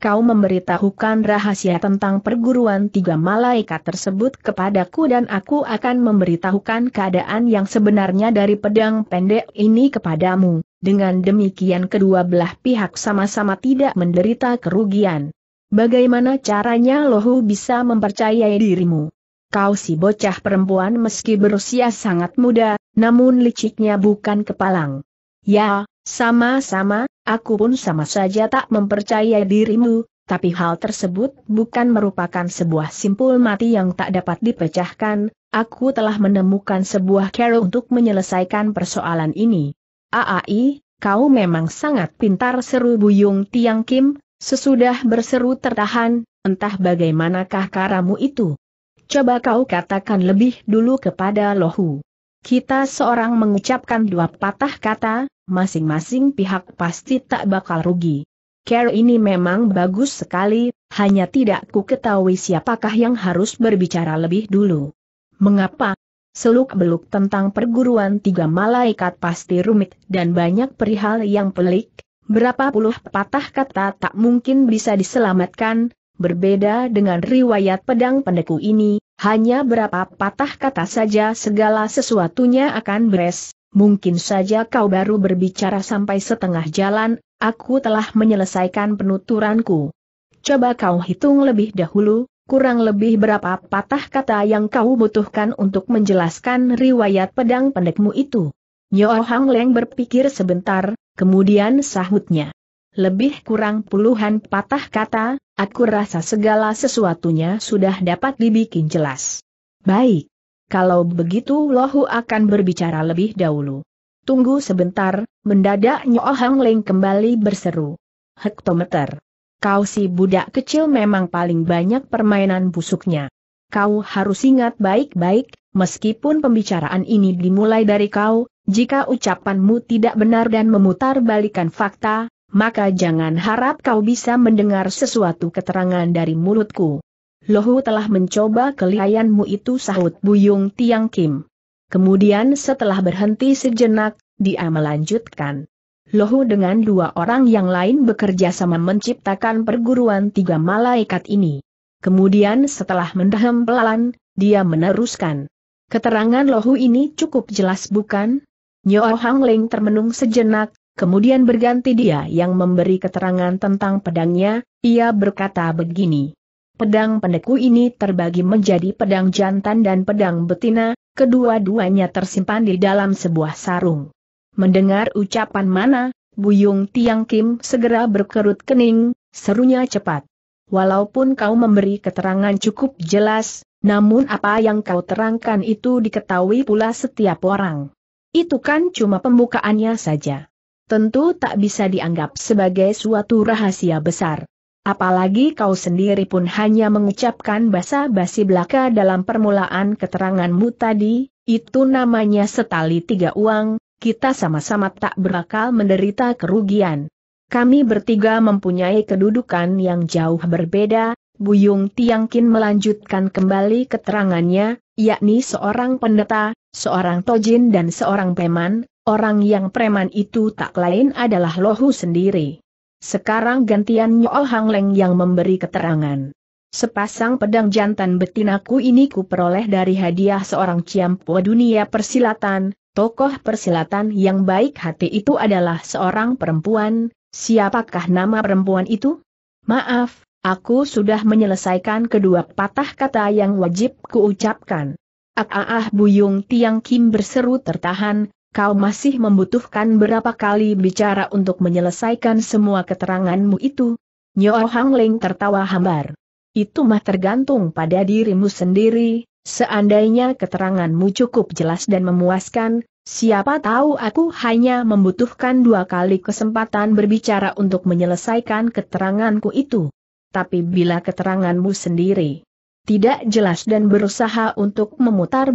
Kau memberitahukan rahasia tentang perguruan tiga malaikat tersebut kepadaku dan aku akan memberitahukan keadaan yang sebenarnya dari pedang pendek ini kepadamu. Dengan demikian kedua belah pihak sama-sama tidak menderita kerugian. Bagaimana caranya lohu bisa mempercayai dirimu? kau si bocah perempuan meski berusia sangat muda, namun liciknya bukan kepalang. Ya, sama-sama, aku pun sama saja tak mempercayai dirimu, tapi hal tersebut bukan merupakan sebuah simpul mati yang tak dapat dipecahkan, aku telah menemukan sebuah cara untuk menyelesaikan persoalan ini. Aai, kau memang sangat pintar seru Buyung Tiang Kim, sesudah berseru tertahan, entah bagaimanakah karamu itu. Coba kau katakan lebih dulu kepada Lohu. Kita seorang mengucapkan dua patah kata, masing-masing pihak pasti tak bakal rugi. Care ini memang bagus sekali, hanya tidak ku ketahui siapakah yang harus berbicara lebih dulu. Mengapa? Seluk-beluk tentang perguruan tiga malaikat pasti rumit dan banyak perihal yang pelik, berapa puluh patah kata tak mungkin bisa diselamatkan, Berbeda dengan riwayat pedang pendeku ini, hanya berapa patah kata saja segala sesuatunya akan beres, mungkin saja kau baru berbicara sampai setengah jalan, aku telah menyelesaikan penuturanku. Coba kau hitung lebih dahulu, kurang lebih berapa patah kata yang kau butuhkan untuk menjelaskan riwayat pedang pendekmu itu. Nyo Hang Leng berpikir sebentar, kemudian sahutnya. Lebih kurang puluhan patah kata, Aku rasa segala sesuatunya sudah dapat dibikin jelas. Baik. Kalau begitu Lohu akan berbicara lebih dahulu. Tunggu sebentar, mendadak Nyo Hang Leng kembali berseru. Hektometer. Kau si budak kecil memang paling banyak permainan busuknya. Kau harus ingat baik-baik, meskipun pembicaraan ini dimulai dari kau, jika ucapanmu tidak benar dan memutar balikan fakta, maka jangan harap kau bisa mendengar sesuatu keterangan dari mulutku. Lohu telah mencoba kelihayanmu itu sahut Buyung Tiang Kim. Kemudian setelah berhenti sejenak, dia melanjutkan. Lohu dengan dua orang yang lain bekerja sama menciptakan perguruan tiga malaikat ini. Kemudian setelah mendahem pelan, dia meneruskan. Keterangan Lohu ini cukup jelas bukan? Nyo Hang Ling termenung sejenak, kemudian berganti dia yang memberi keterangan tentang pedangnya, ia berkata begini. Pedang pendeku ini terbagi menjadi pedang jantan dan pedang betina, kedua-duanya tersimpan di dalam sebuah sarung. Mendengar ucapan mana, Buyung Tiang Kim segera berkerut kening, serunya cepat. Walaupun kau memberi keterangan cukup jelas, namun apa yang kau terangkan itu diketahui pula setiap orang. Itu kan cuma pembukaannya saja tentu tak bisa dianggap sebagai suatu rahasia besar. Apalagi kau sendiri pun hanya mengucapkan basa-basi belaka dalam permulaan keteranganmu tadi, itu namanya setali tiga uang, kita sama-sama tak berakal menderita kerugian. Kami bertiga mempunyai kedudukan yang jauh berbeda, Buyung Tiangkin melanjutkan kembali keterangannya, yakni seorang pendeta, seorang tojin dan seorang peman, Orang yang preman itu tak lain adalah Lohu sendiri. Sekarang gantian Nyoal Hang Leng yang memberi keterangan. Sepasang pedang jantan betinaku ini kuperoleh dari hadiah seorang ciampo dunia persilatan, tokoh persilatan yang baik hati itu adalah seorang perempuan, siapakah nama perempuan itu? Maaf, aku sudah menyelesaikan kedua patah kata yang wajib kuucapkan. ak ah, ah, ah Buyung Tiang Kim berseru tertahan, kau masih membutuhkan berapa kali bicara untuk menyelesaikan semua keteranganmu itu? Nyo Hang Ling tertawa hambar. Itu mah tergantung pada dirimu sendiri, seandainya keteranganmu cukup jelas dan memuaskan, siapa tahu aku hanya membutuhkan dua kali kesempatan berbicara untuk menyelesaikan keteranganku itu. Tapi bila keteranganmu sendiri tidak jelas dan berusaha untuk memutar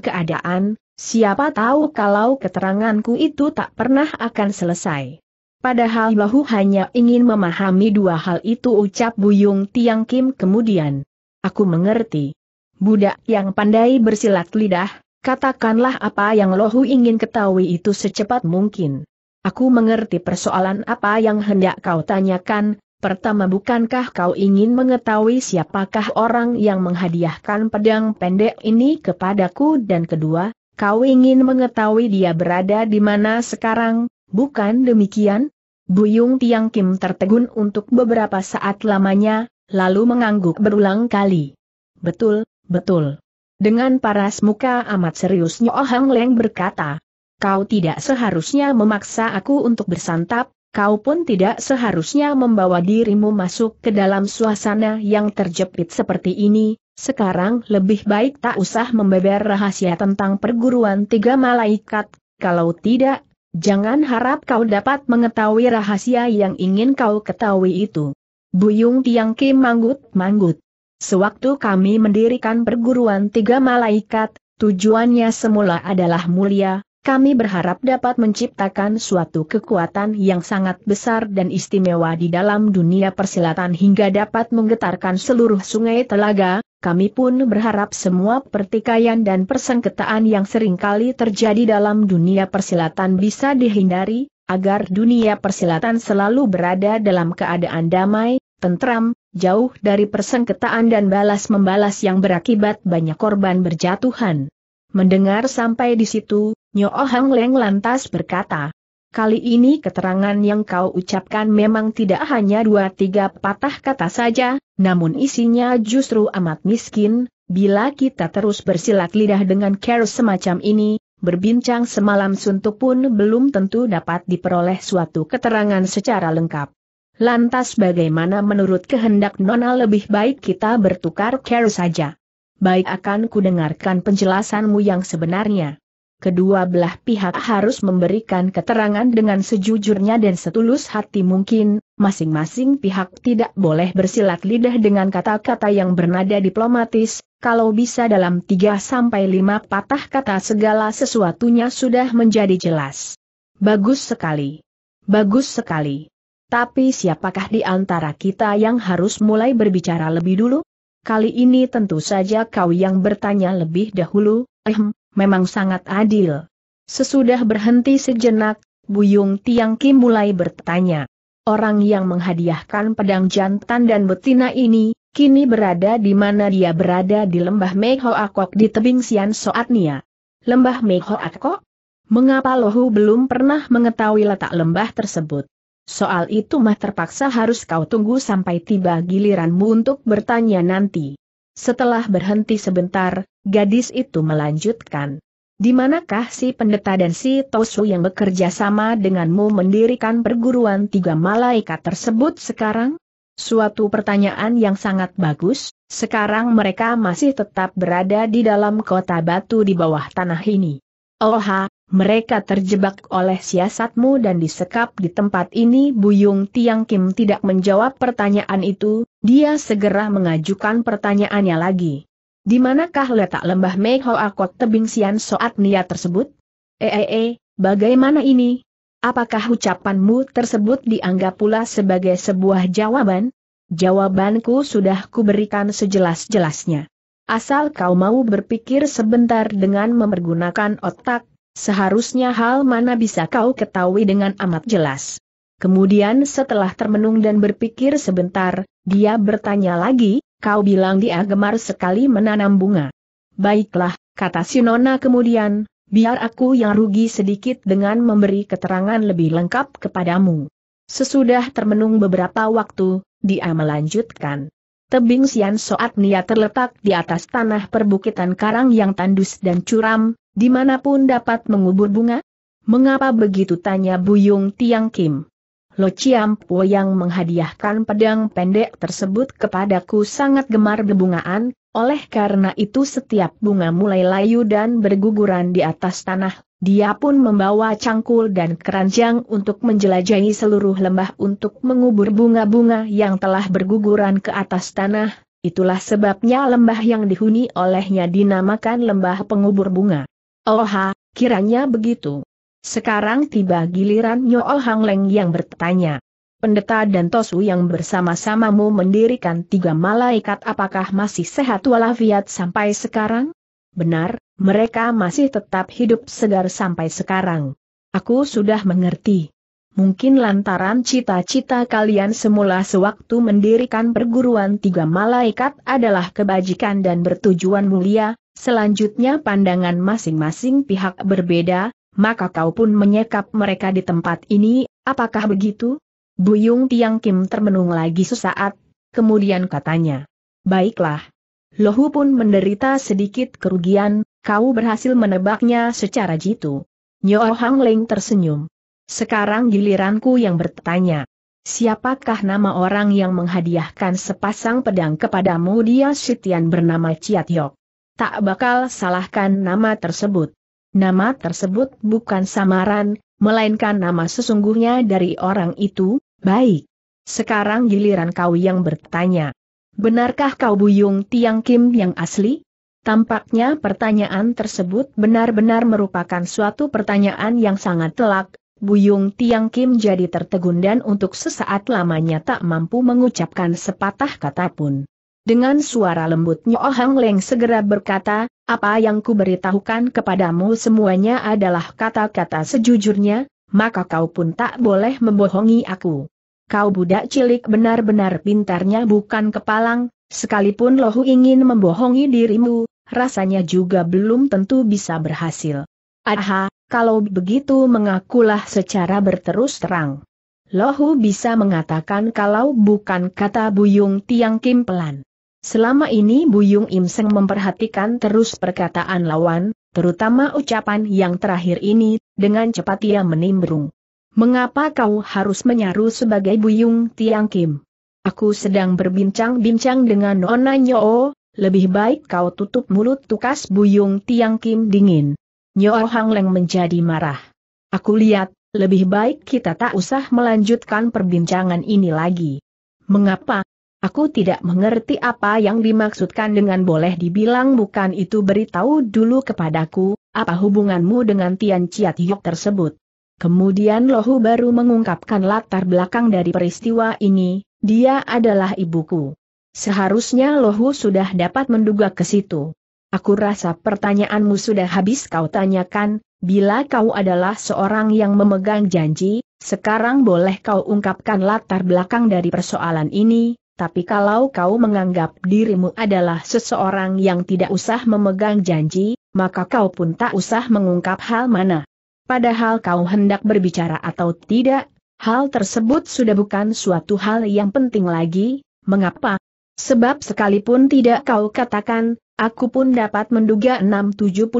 keadaan, Siapa tahu kalau keteranganku itu tak pernah akan selesai. Padahal Lohu hanya ingin memahami dua hal itu ucap Buyung Tiang Kim kemudian. Aku mengerti. Budak yang pandai bersilat lidah, katakanlah apa yang Lohu ingin ketahui itu secepat mungkin. Aku mengerti persoalan apa yang hendak kau tanyakan, Pertama bukankah kau ingin mengetahui siapakah orang yang menghadiahkan pedang pendek ini kepadaku dan kedua, Kau ingin mengetahui dia berada di mana sekarang, bukan demikian? Buyung Tiang Kim tertegun untuk beberapa saat lamanya, lalu mengangguk berulang kali. Betul, betul. Dengan paras muka amat serius Nyo Leng berkata, Kau tidak seharusnya memaksa aku untuk bersantap, kau pun tidak seharusnya membawa dirimu masuk ke dalam suasana yang terjepit seperti ini, sekarang lebih baik tak usah membeber rahasia tentang perguruan tiga malaikat, kalau tidak, jangan harap kau dapat mengetahui rahasia yang ingin kau ketahui itu. Buyung Tiang Kim manggut-manggut. Sewaktu kami mendirikan perguruan tiga malaikat, tujuannya semula adalah mulia, kami berharap dapat menciptakan suatu kekuatan yang sangat besar dan istimewa di dalam dunia persilatan hingga dapat menggetarkan seluruh sungai telaga, kami pun berharap semua pertikaian dan persengketaan yang seringkali terjadi dalam dunia persilatan bisa dihindari, agar dunia persilatan selalu berada dalam keadaan damai, tentram, jauh dari persengketaan dan balas-membalas yang berakibat banyak korban berjatuhan. Mendengar sampai di situ, Nyo Hang Leng lantas berkata, Kali ini keterangan yang kau ucapkan memang tidak hanya dua tiga patah kata saja, namun isinya justru amat miskin, bila kita terus bersilat lidah dengan care semacam ini, berbincang semalam suntuk pun belum tentu dapat diperoleh suatu keterangan secara lengkap. Lantas bagaimana menurut kehendak Nona lebih baik kita bertukar care saja? Baik akan kudengarkan penjelasanmu yang sebenarnya kedua belah pihak harus memberikan keterangan dengan sejujurnya dan setulus hati mungkin, masing-masing pihak tidak boleh bersilat lidah dengan kata-kata yang bernada diplomatis, kalau bisa dalam 3-5 patah kata segala sesuatunya sudah menjadi jelas. Bagus sekali. Bagus sekali. Tapi siapakah di antara kita yang harus mulai berbicara lebih dulu? Kali ini tentu saja kau yang bertanya lebih dahulu, ehm, memang sangat adil. Sesudah berhenti sejenak, Buyung Tiang Kim mulai bertanya. Orang yang menghadiahkan pedang jantan dan betina ini, kini berada di mana dia berada di lembah Meho Akok di tebing Sian Soatnia. Lembah Meho Akok? Mengapa Lohu belum pernah mengetahui letak lembah tersebut? Soal itu mah terpaksa harus kau tunggu sampai tiba giliranmu untuk bertanya nanti. Setelah berhenti sebentar, Gadis itu melanjutkan. Di manakah si pendeta dan si Tosu yang bekerja sama denganmu mendirikan perguruan tiga malaikat tersebut sekarang? Suatu pertanyaan yang sangat bagus, sekarang mereka masih tetap berada di dalam kota batu di bawah tanah ini. Oha, mereka terjebak oleh siasatmu dan disekap di tempat ini Buyung Tiang Kim tidak menjawab pertanyaan itu, dia segera mengajukan pertanyaannya lagi. Di manakah letak lembah Meiho Akot tebing Sian Soat Nia tersebut? Eee, eh, eh, eh, bagaimana ini? Apakah ucapanmu tersebut dianggap pula sebagai sebuah jawaban? Jawabanku sudah kuberikan sejelas-jelasnya. Asal kau mau berpikir sebentar dengan memergunakan otak, seharusnya hal mana bisa kau ketahui dengan amat jelas. Kemudian setelah termenung dan berpikir sebentar, dia bertanya lagi, Kau bilang dia gemar sekali menanam bunga. Baiklah, kata Sinona kemudian, biar aku yang rugi sedikit dengan memberi keterangan lebih lengkap kepadamu. Sesudah termenung beberapa waktu, dia melanjutkan. Tebing Sian Soat Nia terletak di atas tanah perbukitan karang yang tandus dan curam, dimanapun dapat mengubur bunga? Mengapa begitu tanya Buyung Tiang Kim? Lo Chiampo yang menghadiahkan pedang pendek tersebut kepadaku sangat gemar berbungaan, oleh karena itu setiap bunga mulai layu dan berguguran di atas tanah, dia pun membawa cangkul dan keranjang untuk menjelajahi seluruh lembah untuk mengubur bunga-bunga yang telah berguguran ke atas tanah, itulah sebabnya lembah yang dihuni olehnya dinamakan lembah pengubur bunga. Oha, kiranya begitu. Sekarang tiba giliran Nyool oh Hang Leng yang bertanya. Pendeta dan Tosu yang bersama-samamu mendirikan tiga malaikat apakah masih sehat walafiat sampai sekarang? Benar, mereka masih tetap hidup segar sampai sekarang. Aku sudah mengerti. Mungkin lantaran cita-cita kalian semula sewaktu mendirikan perguruan tiga malaikat adalah kebajikan dan bertujuan mulia, selanjutnya pandangan masing-masing pihak berbeda, maka kau pun menyekap mereka di tempat ini, apakah begitu? Buyung Tiang Kim termenung lagi sesaat, kemudian katanya. Baiklah. Lohu pun menderita sedikit kerugian, kau berhasil menebaknya secara jitu. Nyo Hang Ling tersenyum. Sekarang giliranku yang bertanya. Siapakah nama orang yang menghadiahkan sepasang pedang kepadamu dia Sitian bernama Ciat Yok? Tak bakal salahkan nama tersebut nama tersebut bukan samaran, melainkan nama sesungguhnya dari orang itu, baik. Sekarang giliran kau yang bertanya. Benarkah kau Buyung Tiang Kim yang asli? Tampaknya pertanyaan tersebut benar-benar merupakan suatu pertanyaan yang sangat telak, Buyung Tiang Kim jadi tertegun dan untuk sesaat lamanya tak mampu mengucapkan sepatah kata pun. Dengan suara lembut Nyo Hang Leng segera berkata, apa yang kuberitahukan kepadamu semuanya adalah kata-kata sejujurnya, maka kau pun tak boleh membohongi aku. Kau budak cilik benar-benar pintarnya bukan kepalang, sekalipun lohu ingin membohongi dirimu, rasanya juga belum tentu bisa berhasil. Aha, kalau begitu mengakulah secara berterus terang. Lohu bisa mengatakan kalau bukan kata Buyung Tiang Kim pelan. Selama ini Buyung Im Seng memperhatikan terus perkataan lawan, terutama ucapan yang terakhir ini, dengan cepat ia menimbrung. Mengapa kau harus menyaru sebagai Buyung Tiang Kim? Aku sedang berbincang-bincang dengan Nona Nyoo, lebih baik kau tutup mulut tukas Buyung Tiang Kim dingin. Nyo Hang Leng menjadi marah. Aku lihat, lebih baik kita tak usah melanjutkan perbincangan ini lagi. Mengapa, Aku tidak mengerti apa yang dimaksudkan dengan boleh dibilang bukan itu beritahu dulu kepadaku, apa hubunganmu dengan Tian Chiat Yok tersebut. Kemudian Lohu baru mengungkapkan latar belakang dari peristiwa ini, dia adalah ibuku. Seharusnya Lohu sudah dapat menduga ke situ. Aku rasa pertanyaanmu sudah habis kau tanyakan, bila kau adalah seorang yang memegang janji, sekarang boleh kau ungkapkan latar belakang dari persoalan ini, tapi kalau kau menganggap dirimu adalah seseorang yang tidak usah memegang janji, maka kau pun tak usah mengungkap hal mana. Padahal kau hendak berbicara atau tidak, hal tersebut sudah bukan suatu hal yang penting lagi, mengapa? Sebab sekalipun tidak kau katakan, aku pun dapat menduga 6-70%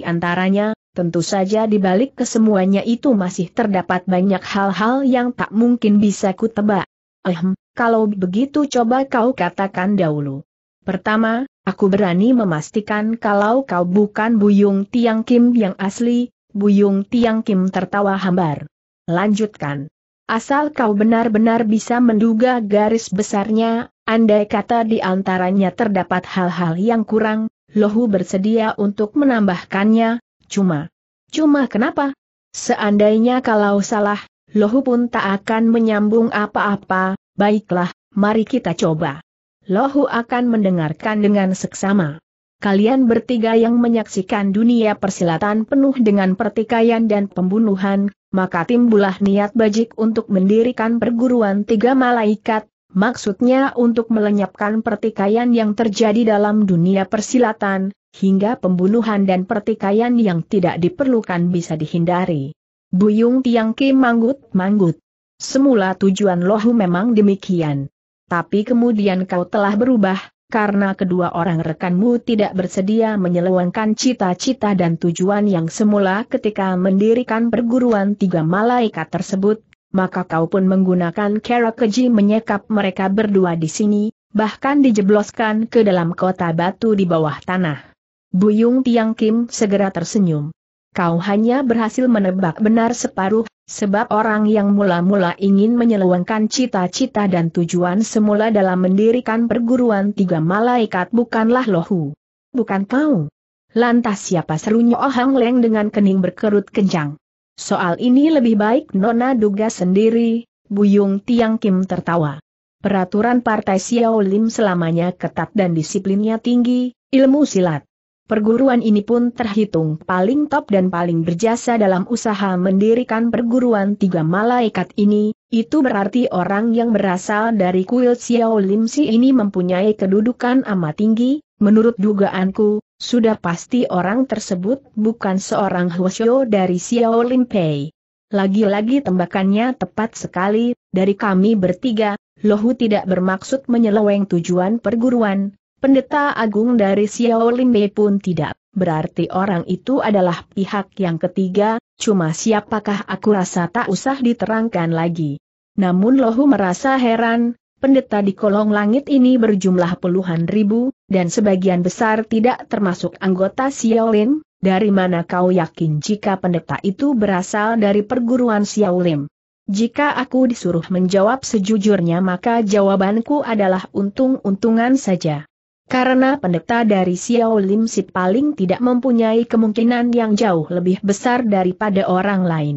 diantaranya, tentu saja di balik kesemuanya itu masih terdapat banyak hal-hal yang tak mungkin bisa kutebak. Ehem. Kalau begitu coba kau katakan dahulu. Pertama, aku berani memastikan kalau kau bukan Buyung Tiang Kim yang asli, Buyung Tiang Kim tertawa hambar. Lanjutkan. Asal kau benar-benar bisa menduga garis besarnya, andai kata di antaranya terdapat hal-hal yang kurang, Lohu bersedia untuk menambahkannya, cuma. Cuma kenapa? Seandainya kalau salah, Lohu pun tak akan menyambung apa-apa, Baiklah, mari kita coba. Lohu akan mendengarkan dengan seksama. Kalian bertiga yang menyaksikan dunia persilatan penuh dengan pertikaian dan pembunuhan, maka timbulah niat bajik untuk mendirikan perguruan tiga malaikat, maksudnya untuk melenyapkan pertikaian yang terjadi dalam dunia persilatan, hingga pembunuhan dan pertikaian yang tidak diperlukan bisa dihindari. Buyung Tiang kim manggut-manggut. Semula tujuan lohu memang demikian. Tapi kemudian kau telah berubah, karena kedua orang rekanmu tidak bersedia menyeluangkan cita-cita dan tujuan yang semula ketika mendirikan perguruan tiga malaikat tersebut, maka kau pun menggunakan cara keji menyekap mereka berdua di sini, bahkan dijebloskan ke dalam kota batu di bawah tanah. Buyung Tiang Kim segera tersenyum. Kau hanya berhasil menebak benar separuh, Sebab orang yang mula-mula ingin menyelewengkan cita-cita dan tujuan semula dalam mendirikan perguruan tiga malaikat bukanlah lohu. Bukan kau. Lantas siapa serunya Oh Hang Leng dengan kening berkerut kencang. Soal ini lebih baik Nona duga sendiri, Buyung Tiang Kim tertawa. Peraturan Partai Xiao Lim selamanya ketat dan disiplinnya tinggi, ilmu silat Perguruan ini pun terhitung paling top dan paling berjasa dalam usaha mendirikan perguruan tiga malaikat ini, itu berarti orang yang berasal dari kuil Xiao Lim Si ini mempunyai kedudukan amat tinggi, menurut dugaanku, sudah pasti orang tersebut bukan seorang Huosyo dari Xiao Lim Pei. Lagi-lagi tembakannya tepat sekali, dari kami bertiga, Lohu tidak bermaksud menyeleweng tujuan perguruan, Pendeta Agung dari Xiaolimbe pun tidak, berarti orang itu adalah pihak yang ketiga, cuma siapakah aku rasa tak usah diterangkan lagi. Namun Lohu merasa heran, pendeta di kolong langit ini berjumlah puluhan ribu, dan sebagian besar tidak termasuk anggota Xiaolin, dari mana kau yakin jika pendeta itu berasal dari perguruan Xiaolin? Jika aku disuruh menjawab sejujurnya maka jawabanku adalah untung-untungan saja. Karena pendeta dari Xiao Lim Si paling tidak mempunyai kemungkinan yang jauh lebih besar daripada orang lain.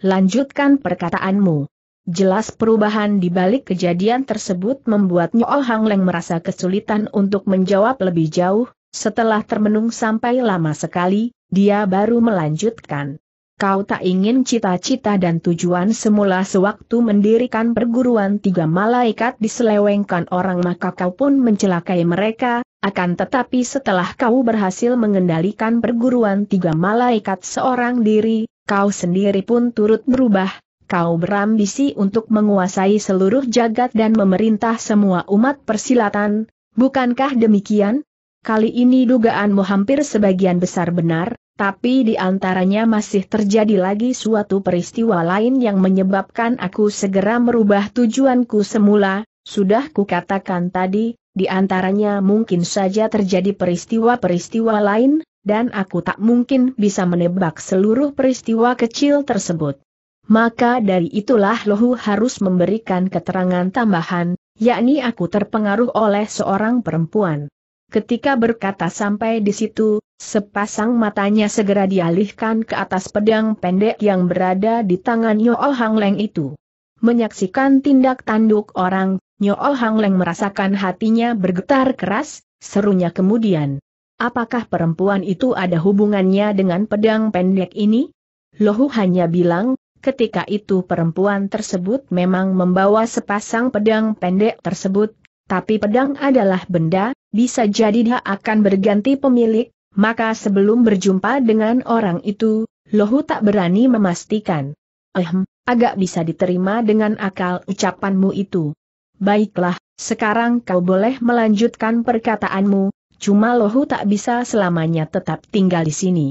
Lanjutkan perkataanmu. Jelas perubahan di balik kejadian tersebut membuat Nyo Hang Leng merasa kesulitan untuk menjawab lebih jauh, setelah termenung sampai lama sekali, dia baru melanjutkan. Kau tak ingin cita-cita dan tujuan semula sewaktu mendirikan perguruan tiga malaikat diselewengkan orang maka kau pun mencelakai mereka, akan tetapi setelah kau berhasil mengendalikan perguruan tiga malaikat seorang diri, kau sendiri pun turut berubah, kau berambisi untuk menguasai seluruh jagat dan memerintah semua umat persilatan, bukankah demikian? Kali ini dugaanmu hampir sebagian besar benar, tapi di antaranya masih terjadi lagi suatu peristiwa lain yang menyebabkan aku segera merubah tujuanku semula, sudah kukatakan tadi, di antaranya mungkin saja terjadi peristiwa-peristiwa lain, dan aku tak mungkin bisa menebak seluruh peristiwa kecil tersebut. Maka dari itulah Lohu harus memberikan keterangan tambahan, yakni aku terpengaruh oleh seorang perempuan. Ketika berkata sampai di situ, sepasang matanya segera dialihkan ke atas pedang pendek yang berada di tangan Nyool Hang Leng itu. Menyaksikan tindak tanduk orang, Nyool Hang Leng merasakan hatinya bergetar keras, serunya kemudian. Apakah perempuan itu ada hubungannya dengan pedang pendek ini? Lohu hanya bilang, ketika itu perempuan tersebut memang membawa sepasang pedang pendek tersebut, tapi pedang adalah benda, bisa jadi dia akan berganti pemilik, maka sebelum berjumpa dengan orang itu, Lohu tak berani memastikan. Ehm, agak bisa diterima dengan akal ucapanmu itu. Baiklah, sekarang kau boleh melanjutkan perkataanmu, cuma Lohu tak bisa selamanya tetap tinggal di sini.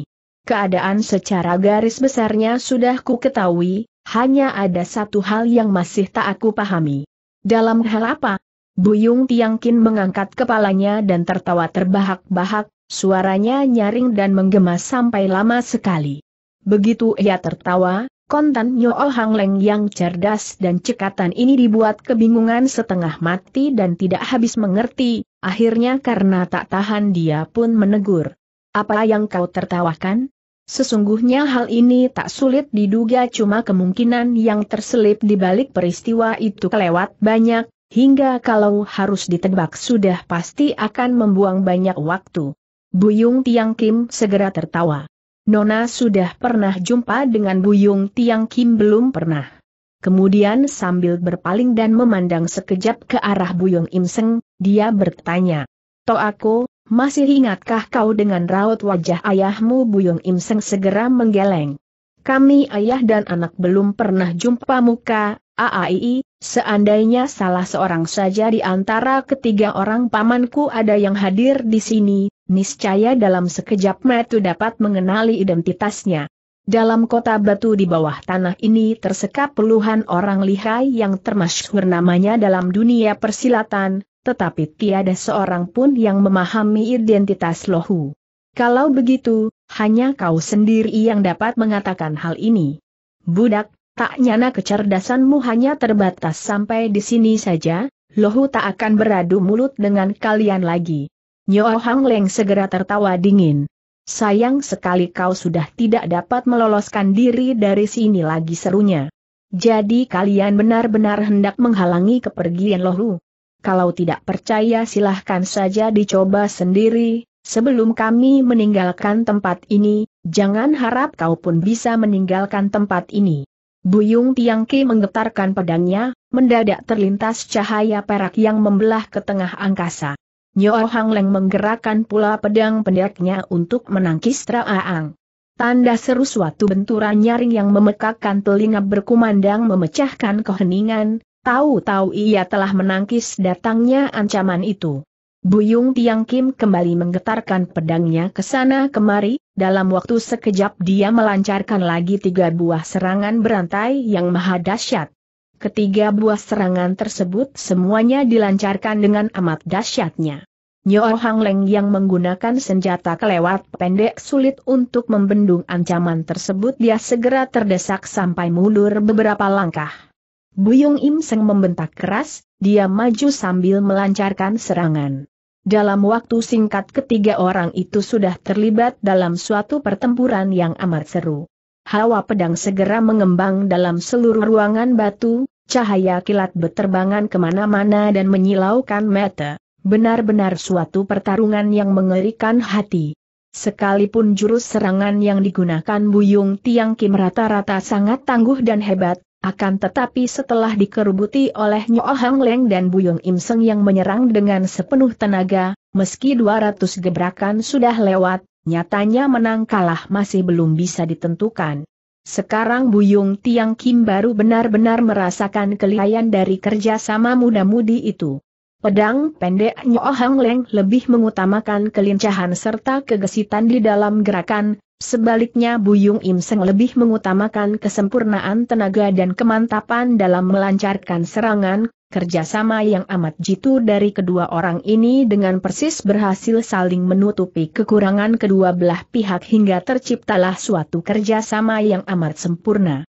Keadaan secara garis besarnya sudah ku ketahui, hanya ada satu hal yang masih tak aku pahami. Dalam hal apa? Buyung Tiangkin mengangkat kepalanya dan tertawa terbahak-bahak, suaranya nyaring dan menggema sampai lama sekali. Begitu ia tertawa, kontan Nyo Hang Leng yang cerdas dan cekatan ini dibuat kebingungan setengah mati dan tidak habis mengerti, akhirnya karena tak tahan dia pun menegur. Apa yang kau tertawakan? Sesungguhnya hal ini tak sulit diduga cuma kemungkinan yang terselip di balik peristiwa itu kelewat banyak, Hingga kalau harus ditebak sudah pasti akan membuang banyak waktu. Buyung Tiang Kim segera tertawa. Nona sudah pernah jumpa dengan Buyung Tiang Kim belum pernah. Kemudian sambil berpaling dan memandang sekejap ke arah Buyung Im Seng, dia bertanya. aku, masih ingatkah kau dengan raut wajah ayahmu Buyung Im Seng segera menggeleng. Kami ayah dan anak belum pernah jumpa muka, AAII, seandainya salah seorang saja di antara ketiga orang pamanku ada yang hadir di sini, niscaya dalam sekejap metu dapat mengenali identitasnya. Dalam kota batu di bawah tanah ini tersekap puluhan orang lihai yang termasyhur namanya dalam dunia persilatan, tetapi tiada seorang pun yang memahami identitas Lohu. Kalau begitu, hanya kau sendiri yang dapat mengatakan hal ini. Budak, Tak nyana kecerdasanmu hanya terbatas sampai di sini saja, Lohu tak akan beradu mulut dengan kalian lagi. Nyo Hang Leng segera tertawa dingin. Sayang sekali kau sudah tidak dapat meloloskan diri dari sini lagi serunya. Jadi kalian benar-benar hendak menghalangi kepergian Lohu. Kalau tidak percaya silahkan saja dicoba sendiri, sebelum kami meninggalkan tempat ini, jangan harap kau pun bisa meninggalkan tempat ini. Buyung Ki menggetarkan pedangnya, mendadak terlintas cahaya perak yang membelah ke tengah angkasa. Nyo Hang Leng menggerakkan pula pedang pendeknya untuk menangkis Traaang. Tanda seru suatu benturan nyaring yang memekakkan telinga berkumandang memecahkan keheningan, tahu-tahu ia telah menangkis datangnya ancaman itu. Buyung Tiang Kim kembali menggetarkan pedangnya ke sana kemari, dalam waktu sekejap dia melancarkan lagi tiga buah serangan berantai yang maha dahsyat. Ketiga buah serangan tersebut semuanya dilancarkan dengan amat dahsyatnya. Nyo Hang Leng yang menggunakan senjata kelewat pendek sulit untuk membendung ancaman tersebut dia segera terdesak sampai mundur beberapa langkah. Buyung Im Seng membentak keras, dia maju sambil melancarkan serangan. Dalam waktu singkat ketiga orang itu sudah terlibat dalam suatu pertempuran yang amat seru. Hawa pedang segera mengembang dalam seluruh ruangan batu, cahaya kilat berterbangan kemana-mana dan menyilaukan mata. Benar-benar suatu pertarungan yang mengerikan hati. Sekalipun jurus serangan yang digunakan Buyung Tiang Kim rata-rata sangat tangguh dan hebat, akan tetapi setelah dikerubuti oleh Nyo Hang Leng dan Buyung Im Seng yang menyerang dengan sepenuh tenaga, meski 200 gebrakan sudah lewat, nyatanya menang kalah masih belum bisa ditentukan. Sekarang Buyung Tiang Kim baru benar-benar merasakan kelihayan dari kerja sama muda-mudi itu. Pedang pendek Nyo Hang Leng lebih mengutamakan kelincahan serta kegesitan di dalam gerakan, Sebaliknya Buyung Im Seng lebih mengutamakan kesempurnaan tenaga dan kemantapan dalam melancarkan serangan, kerjasama yang amat jitu dari kedua orang ini dengan persis berhasil saling menutupi kekurangan kedua belah pihak hingga terciptalah suatu kerjasama yang amat sempurna.